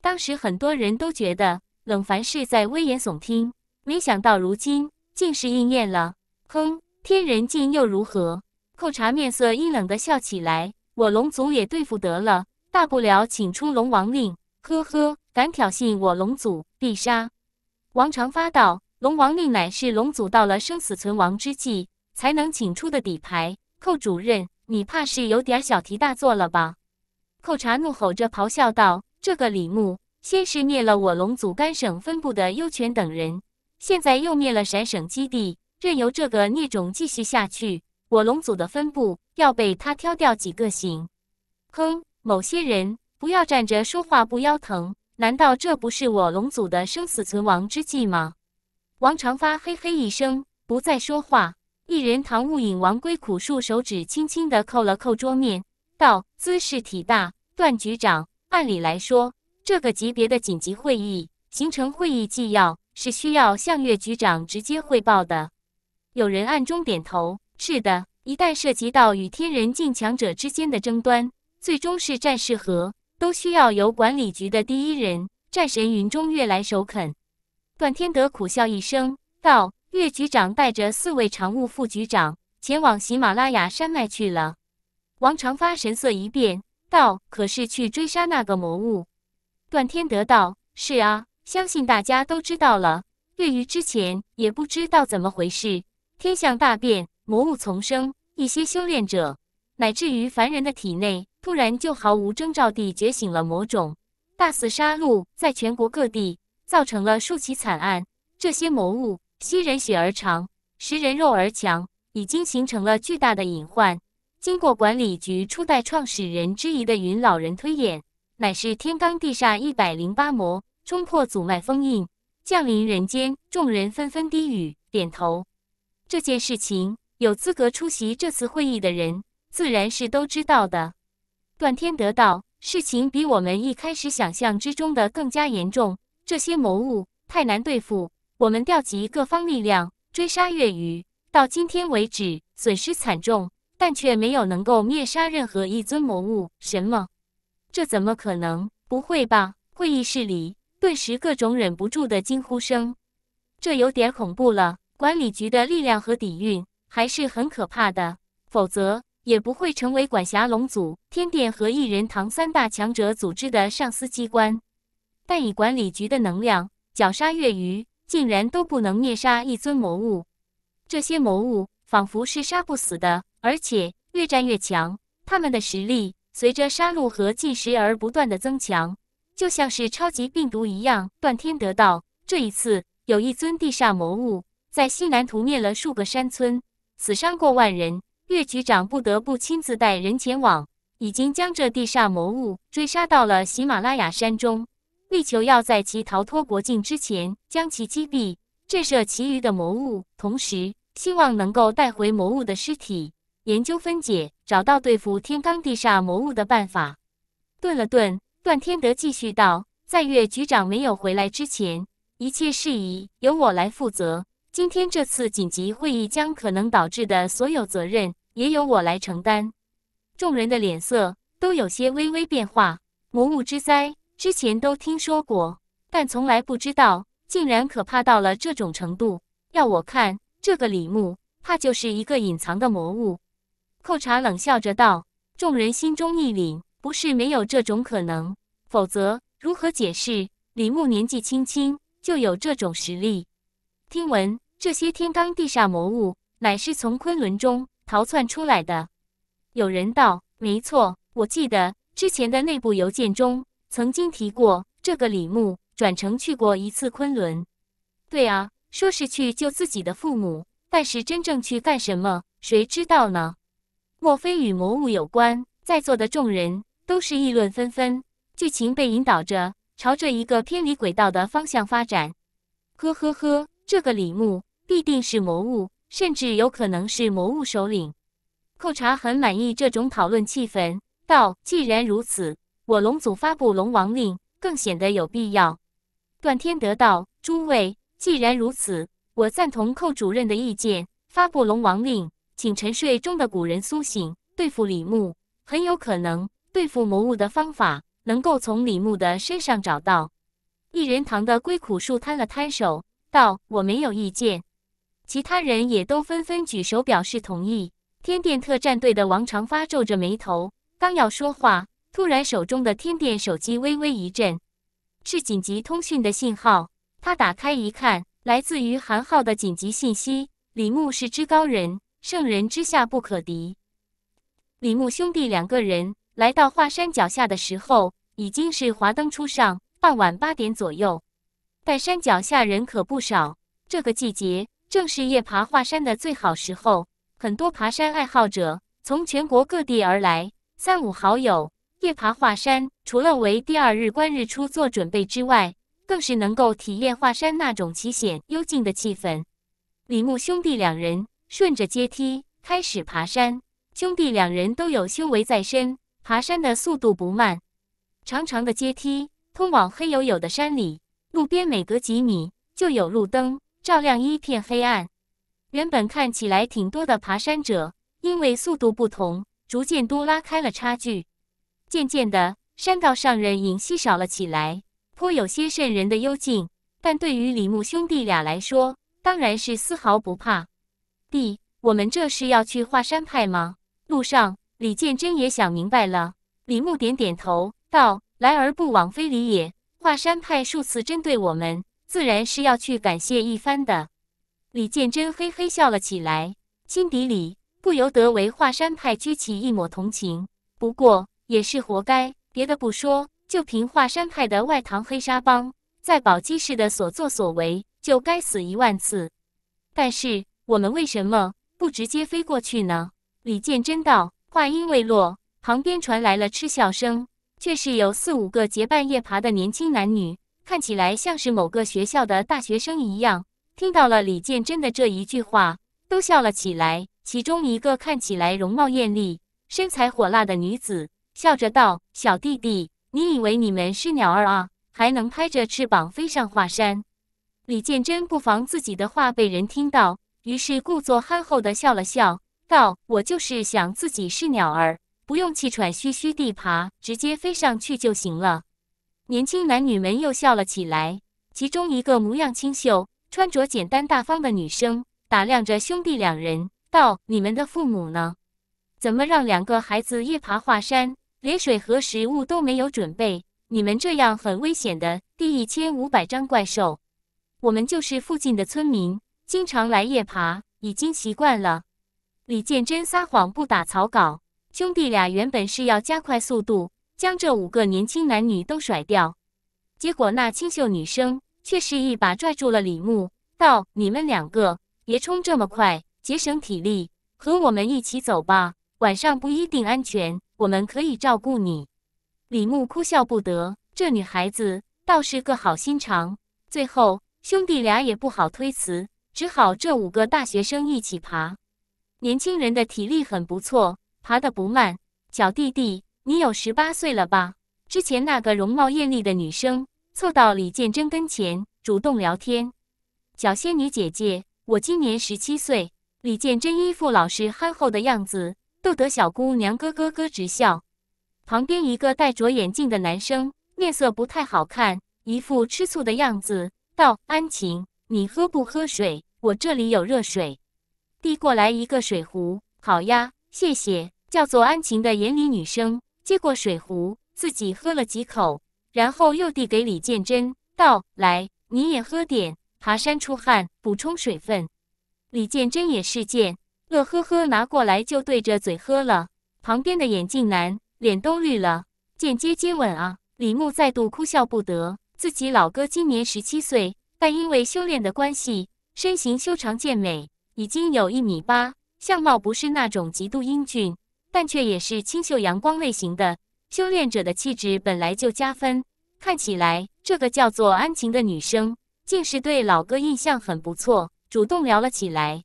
[SPEAKER 1] 当时很多人都觉得冷凡是在危言耸听，没想到如今竟是应验了。哼，天人境又如何？寇察面色阴冷地笑起来：“我龙族也对付得了，大不了请出龙王令。”呵呵，敢挑衅我龙族，必杀！王长发道。龙王令乃是龙族到了生死存亡之际才能请出的底牌。寇主任，你怕是有点小题大做了吧？寇查怒吼着咆哮道：“这个李牧先是灭了我龙族甘省分部的幽泉等人，现在又灭了陕省基地，任由这个孽种继续下去，我龙族的分部要被他挑掉几个省。哼，某些人不要站着说话不腰疼，难道这不是我龙族的生死存亡之际吗？”王长发嘿嘿一声，不再说话。一人堂雾影王归苦树手指轻轻的扣了扣桌面，道：“姿势体大，段局长，按理来说，这个级别的紧急会议形成会议纪要是需要向岳局长直接汇报的。”有人暗中点头：“是的，一旦涉及到与天人境强者之间的争端，最终是战事和，都需要由管理局的第一人战神云中月来首肯。”段天德苦笑一声，道：“岳局长带着四位常务副局长前往喜马拉雅山脉去了。”王长发神色一变，道：“可是去追杀那个魔物？”段天德道：“是啊，相信大家都知道了。月于之前也不知道怎么回事，天象大变，魔物丛生，一些修炼者乃至于凡人的体内突然就毫无征兆地觉醒了魔种，大肆杀戮，在全国各地。”造成了数起惨案，这些魔物吸人血而长，食人肉而强，已经形成了巨大的隐患。经过管理局初代创始人之一的云老人推演，乃是天罡地煞一百零八魔冲破祖脉封印降临人间。众人纷纷低语，点头。这件事情有资格出席这次会议的人，自然是都知道的。段天得道，事情比我们一开始想象之中的更加严重。这些魔物太难对付，我们调集各方力量追杀月余，到今天为止损失惨重，但却没有能够灭杀任何一尊魔物。什么？这怎么可能？不会吧！会议室里顿时各种忍不住的惊呼声。这有点恐怖了。管理局的力量和底蕴还是很可怕的，否则也不会成为管辖龙族、天殿和异人堂三大强者组织的上司机关。但以管理局的能量绞杀月余，竟然都不能灭杀一尊魔物。这些魔物仿佛是杀不死的，而且越战越强。他们的实力随着杀戮和进食而不断的增强，就像是超级病毒一样。段天得道，这一次有一尊地煞魔物在西南屠灭了数个山村，死伤过万人。岳局长不得不亲自带人前往，已经将这地煞魔物追杀到了喜马拉雅山中。力求要在其逃脱国境之前将其击毙，震慑其余的魔物，同时希望能够带回魔物的尸体，研究分解，找到对付天罡地煞魔物的办法。顿了顿，段天德继续道：“在岳局长没有回来之前，一切事宜由我来负责。今天这次紧急会议将可能导致的所有责任，也由我来承担。”众人的脸色都有些微微变化。魔物之灾。之前都听说过，但从来不知道，竟然可怕到了这种程度。要我看，这个李牧怕就是一个隐藏的魔物。寇查冷笑着道：“众人心中一凛，不是没有这种可能，否则如何解释李牧年纪轻轻就有这种实力？”听闻这些天罡地煞魔物乃是从昆仑中逃窜出来的，有人道：“没错，我记得之前的内部邮件中。”曾经提过这个李牧转乘去过一次昆仑，对啊，说是去救自己的父母，但是真正去干什么，谁知道呢？莫非与魔物有关？在座的众人都是议论纷纷，剧情被引导着朝着一个偏离轨道的方向发展。呵呵呵，这个李牧必定是魔物，甚至有可能是魔物首领。寇查很满意这种讨论气氛，道：“既然如此。”我龙组发布龙王令更显得有必要。段天德道：“诸位，既然如此，我赞同寇主任的意见，发布龙王令，请沉睡中的古人苏醒，对付李牧。很有可能对付魔物的方法，能够从李牧的身上找到。”一人堂的龟苦树摊了摊手，道：“我没有意见。”其他人也都纷纷举手表示同意。天殿特战队的王长发皱着眉头，刚要说话。突然，手中的天电手机微微一震，是紧急通讯的信号。他打开一看，来自于韩浩的紧急信息：“李牧是至高人，圣人之下不可敌。”李牧兄弟两个人来到华山脚下的时候，已经是华灯初上，傍晚八点左右。但山脚下人可不少，这个季节正是夜爬华山的最好时候，很多爬山爱好者从全国各地而来，三五好友。夜爬华山，除了为第二日观日出做准备之外，更是能够体验华山那种奇险幽静的气氛。李牧兄弟两人顺着阶梯开始爬山，兄弟两人都有修为在身，爬山的速度不慢。长长的阶梯通往黑黝黝的山里，路边每隔几米就有路灯照亮一片黑暗。原本看起来挺多的爬山者，因为速度不同，逐渐都拉开了差距。渐渐的，山道上人影稀少了起来，颇有些渗人的幽静。但对于李牧兄弟俩来说，当然是丝毫不怕。弟，我们这是要去华山派吗？路上，李建真也想明白了。李牧点点头，道：“来而不往非礼也。华山派数次针对我们，自然是要去感谢一番的。”李建真嘿嘿笑了起来，心底里不由得为华山派掬起一抹同情。不过，也是活该。别的不说，就凭华山派的外堂黑沙帮在宝鸡市的所作所为，就该死一万次。但是我们为什么不直接飞过去呢？李建真道。话音未落，旁边传来了嗤笑声，却是有四五个结伴夜爬的年轻男女，看起来像是某个学校的大学生一样，听到了李建真的这一句话，都笑了起来。其中一个看起来容貌艳丽、身材火辣的女子。笑着道：“小弟弟，你以为你们是鸟儿啊，还能拍着翅膀飞上华山？”李建真不妨自己的话被人听到，于是故作憨厚地笑了笑，道：“我就是想自己是鸟儿，不用气喘吁吁地爬，直接飞上去就行了。”年轻男女们又笑了起来。其中一个模样清秀、穿着简单大方的女生打量着兄弟两人，道：“你们的父母呢？怎么让两个孩子夜爬华山？”连水和食物都没有准备，你们这样很危险的。第一千五百张怪兽。我们就是附近的村民，经常来夜爬，已经习惯了。李建真撒谎不打草稿。兄弟俩原本是要加快速度，将这五个年轻男女都甩掉，结果那清秀女生却是一把拽住了李牧，道：“你们两个别冲这么快，节省体力，和我们一起走吧。晚上不一定安全。”我们可以照顾你，李牧哭笑不得。这女孩子倒是个好心肠。最后兄弟俩也不好推辞，只好这五个大学生一起爬。年轻人的体力很不错，爬得不慢。小弟弟，你有十八岁了吧？之前那个容貌艳丽的女生凑到李建真跟前，主动聊天。小仙女姐姐，我今年十七岁。李建真一副老实憨厚的样子。逗得小姑娘咯咯咯直笑，旁边一个戴着眼镜的男生面色不太好看，一副吃醋的样子，道：“安晴，你喝不喝水？我这里有热水。”递过来一个水壶。“好呀，谢谢。”叫做安晴的眼里女生接过水壶，自己喝了几口，然后又递给李建真，道：“来，你也喝点，爬山出汗，补充水分。”李建真也是见乐呵呵拿过来就对着嘴喝了，旁边的眼镜男脸都绿了。间接接吻啊！李牧再度哭笑不得。自己老哥今年十七岁，但因为修炼的关系，身形修长健美，已经有一米八。相貌不是那种极度英俊，但却也是清秀阳光类型的。修炼者的气质本来就加分，看起来这个叫做安晴的女生竟是对老哥印象很不错，主动聊了起来。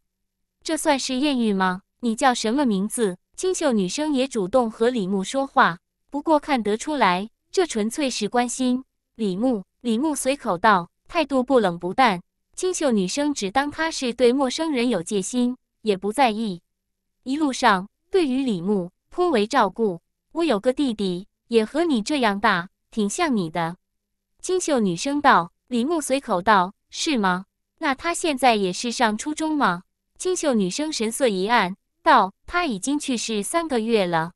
[SPEAKER 1] 这算是艳遇吗？你叫什么名字？清秀女生也主动和李牧说话，不过看得出来，这纯粹是关心。李牧，李牧随口道，态度不冷不淡。清秀女生只当他是对陌生人有戒心，也不在意。一路上，对于李牧颇为照顾。我有个弟弟，也和你这样大，挺像你的。清秀女生道。李牧随口道：“是吗？那他现在也是上初中吗？”清秀女生神色一暗，道：“她已经去世三个月了。”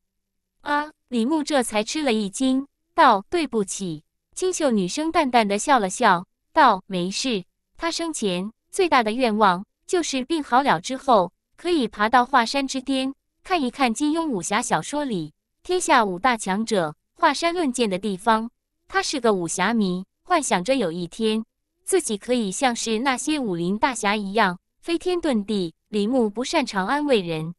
[SPEAKER 1] 啊！李牧这才吃了一惊，道：“对不起。”清秀女生淡淡的笑了笑，道：“没事。她生前最大的愿望就是病好了之后，可以爬到华山之巅，看一看金庸武侠小说里天下五大强者华山论剑的地方。他是个武侠迷，幻想着有一天自己可以像是那些武林大侠一样飞天遁地。”李牧不擅长安慰人，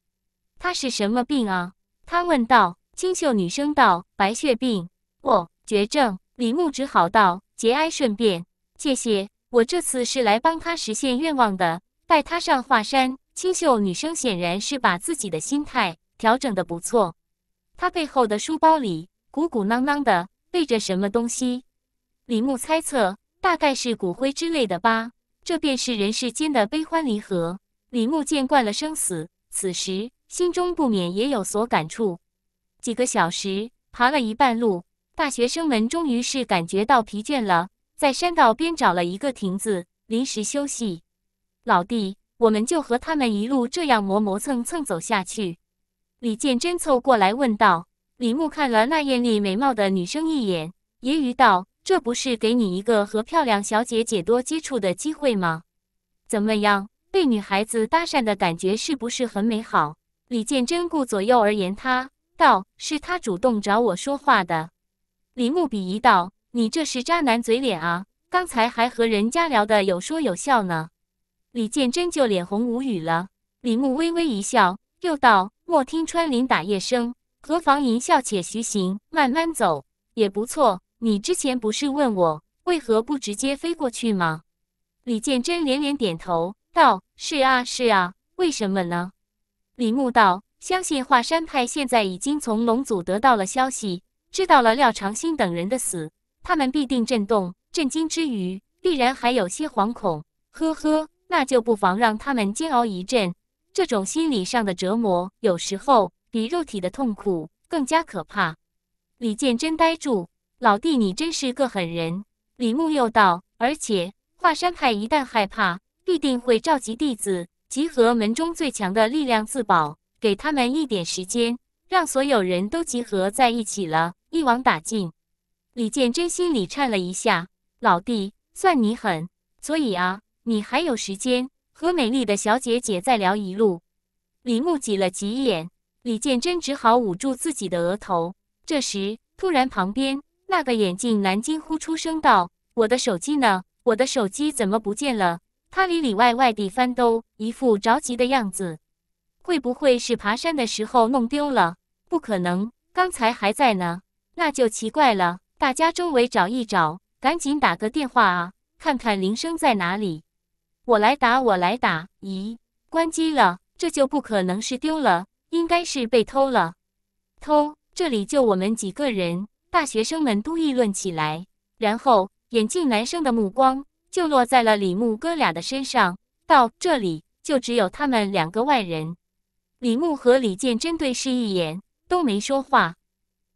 [SPEAKER 1] 他是什么病啊？他问道。清秀女生道：“白血病，不，绝症。”李牧只好道：“节哀顺变，谢谢。我这次是来帮他实现愿望的，带他上华山。”清秀女生显然是把自己的心态调整的不错。她背后的书包里鼓鼓囊囊的，背着什么东西？李牧猜测，大概是骨灰之类的吧。这便是人世间的悲欢离合。李牧见惯了生死，此时心中不免也有所感触。几个小时爬了一半路，大学生们终于是感觉到疲倦了，在山道边找了一个亭子临时休息。老弟，我们就和他们一路这样磨磨蹭蹭走下去。李建真凑过来问道。李牧看了那艳丽美貌的女生一眼，揶揄道：“这不是给你一个和漂亮小姐姐多接触的机会吗？怎么样？”对女孩子搭讪的感觉是不是很美好？李建真顾左右而言他道：“是他主动找我说话的。”李牧鄙夷道：“你这是渣男嘴脸啊！刚才还和人家聊得有说有笑呢。”李建真就脸红无语了。李牧微微一笑，又道：“莫听穿林打叶声，何妨吟啸且徐行。慢慢走也不错。你之前不是问我为何不直接飞过去吗？”李建真连连点头道。是啊，是啊，为什么呢？李牧道：“相信华山派现在已经从龙祖得到了消息，知道了廖长兴等人的死，他们必定震动，震惊之余，必然还有些惶恐。呵呵，那就不妨让他们煎熬一阵。这种心理上的折磨，有时候比肉体的痛苦更加可怕。”李建真呆住：“老弟，你真是个狠人。”李牧又道：“而且华山派一旦害怕。”必定会召集弟子，集合门中最强的力量自保，给他们一点时间，让所有人都集合在一起了，一网打尽。李建真心里颤了一下，老弟，算你狠。所以啊，你还有时间和美丽的小姐姐再聊一路。李牧挤了挤眼，李建真只好捂住自己的额头。这时，突然旁边那个眼镜男惊呼出声道：“我的手机呢？我的手机怎么不见了？”他里里外外地翻兜，一副着急的样子。会不会是爬山的时候弄丢了？不可能，刚才还在呢。那就奇怪了。大家周围找一找，赶紧打个电话啊，看看铃声在哪里。我来打，我来打。咦，关机了。这就不可能是丢了，应该是被偷了。偷？这里就我们几个人，大学生们都议论起来。然后眼镜男生的目光。就落在了李牧哥俩的身上。到这里，就只有他们两个外人。李牧和李建真对视一眼，都没说话。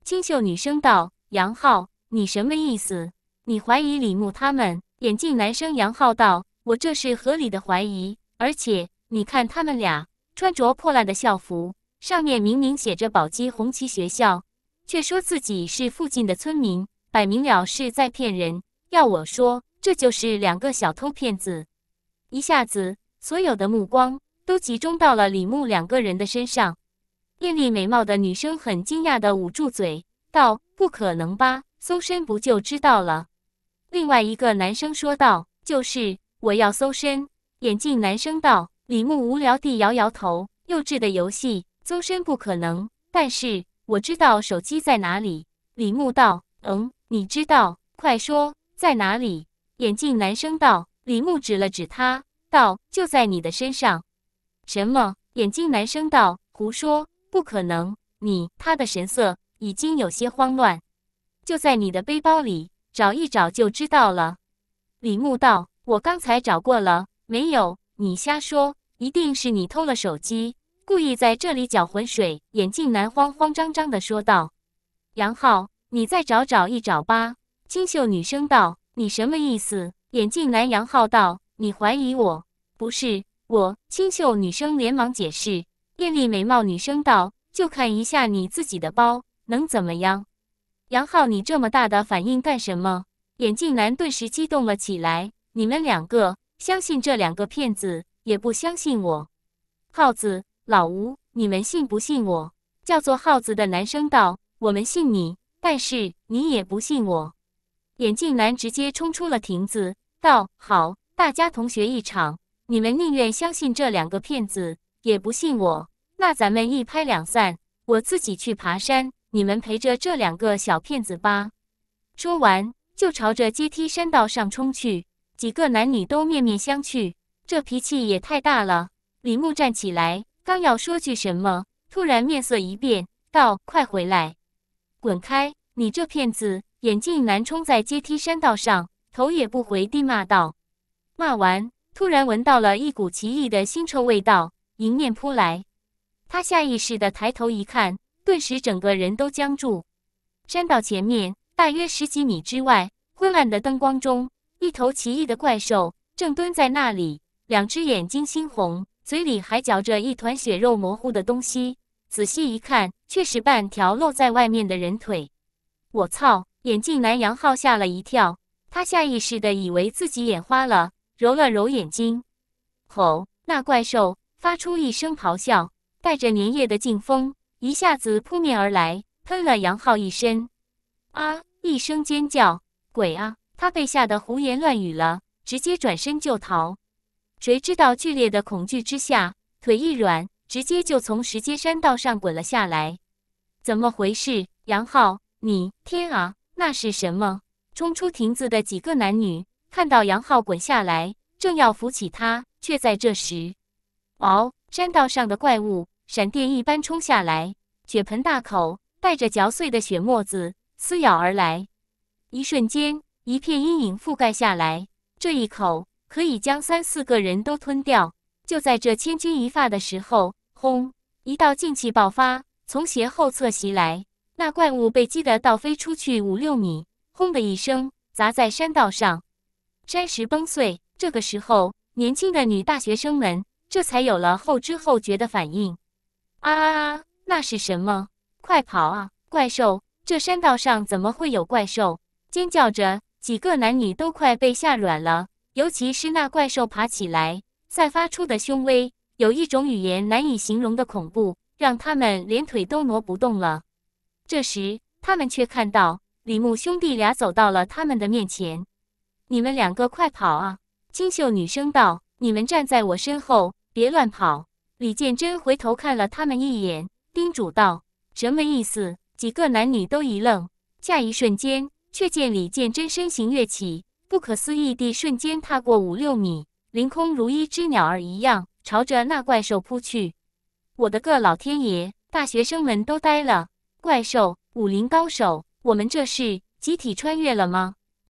[SPEAKER 1] 清秀女生道：“杨浩，你什么意思？你怀疑李牧他们？”眼镜男生杨浩道：“我这是合理的怀疑。而且你看他们俩穿着破烂的校服，上面明明写着宝鸡红旗学校，却说自己是附近的村民，摆明了是在骗人。要我说……”这就是两个小偷骗子，一下子所有的目光都集中到了李牧两个人的身上。艳丽美貌的女生很惊讶地捂住嘴道：“不可能吧？搜身不就知道了？”另外一个男生说道：“就是，我要搜身。”眼镜男生道。李牧无聊地摇摇头：“幼稚的游戏，搜身不可能。但是我知道手机在哪里。”李牧道：“嗯，你知道？快说在哪里。”眼镜男生道：“李牧指了指他道，就在你的身上。”“什么？”眼镜男生道，“胡说，不可能。”“你……”他的神色已经有些慌乱，“就在你的背包里，找一找就知道了。”李牧道：“我刚才找过了，没有。”“你瞎说，一定是你偷了手机，故意在这里搅浑水。”眼镜男慌慌张张的说道。“杨浩，你再找找一找吧。”清秀女生道。你什么意思？眼镜男杨浩道：“你怀疑我？不是，我清秀女生连忙解释。艳丽美貌女生道：‘就看一下你自己的包，能怎么样？’杨浩，你这么大的反应干什么？”眼镜男顿时激动了起来：“你们两个相信这两个骗子，也不相信我？耗子，老吴，你们信不信我？”叫做耗子的男生道：“我们信你，但是你也不信我。”眼镜男直接冲出了亭子，道：“好，大家同学一场，你们宁愿相信这两个骗子，也不信我，那咱们一拍两散，我自己去爬山，你们陪着这两个小骗子吧。”说完，就朝着阶梯山道上冲去。几个男女都面面相觑，这脾气也太大了。李牧站起来，刚要说句什么，突然面色一变，道：“快回来，滚开，你这骗子！”眼镜男冲在阶梯山道上，头也不回地骂道：“骂完，突然闻到了一股奇异的腥臭味道，迎面扑来。他下意识的抬头一看，顿时整个人都僵住。山道前面大约十几米之外，昏暗的灯光中，一头奇异的怪兽正蹲在那里，两只眼睛猩红，嘴里还嚼着一团血肉模糊的东西。仔细一看，却是半条露在外面的人腿。我操！”眼镜男杨浩吓了一跳，他下意识的以为自己眼花了，揉了揉眼睛。吼！那怪兽发出一声咆哮，带着粘液的劲风一下子扑面而来，喷了杨浩一身。啊！一声尖叫，鬼啊！他被吓得胡言乱语了，直接转身就逃。谁知道剧烈的恐惧之下，腿一软，直接就从石阶山道上滚了下来。怎么回事？杨浩，你天啊！那是什么？冲出亭子的几个男女看到杨浩滚下来，正要扶起他，却在这时，嗷！山道上的怪物闪电一般冲下来，血盆大口带着嚼碎的血沫子撕咬而来。一瞬间，一片阴影覆盖下来。这一口可以将三四个人都吞掉。就在这千钧一发的时候，轰！一道劲气爆发，从斜后侧袭来。那怪物被击得倒飞出去五六米，轰的一声砸在山道上，山石崩碎。这个时候，年轻的女大学生们这才有了后知后觉的反应：“啊，啊啊！那是什么？快跑啊！怪兽！这山道上怎么会有怪兽？”尖叫着，几个男女都快被吓软了。尤其是那怪兽爬起来散发出的凶威，有一种语言难以形容的恐怖，让他们连腿都挪不动了。这时，他们却看到李牧兄弟俩走到了他们的面前。“你们两个快跑啊！”清秀女生道，“你们站在我身后，别乱跑。”李建真回头看了他们一眼，叮嘱道：“什么意思？”几个男女都一愣，下一瞬间，却见李建真身形跃起，不可思议地瞬间踏过五六米，凌空如一只鸟儿一样，朝着那怪兽扑去。“我的个老天爷！”大学生们都呆了。怪兽，武林高手，我们这是集体穿越了吗？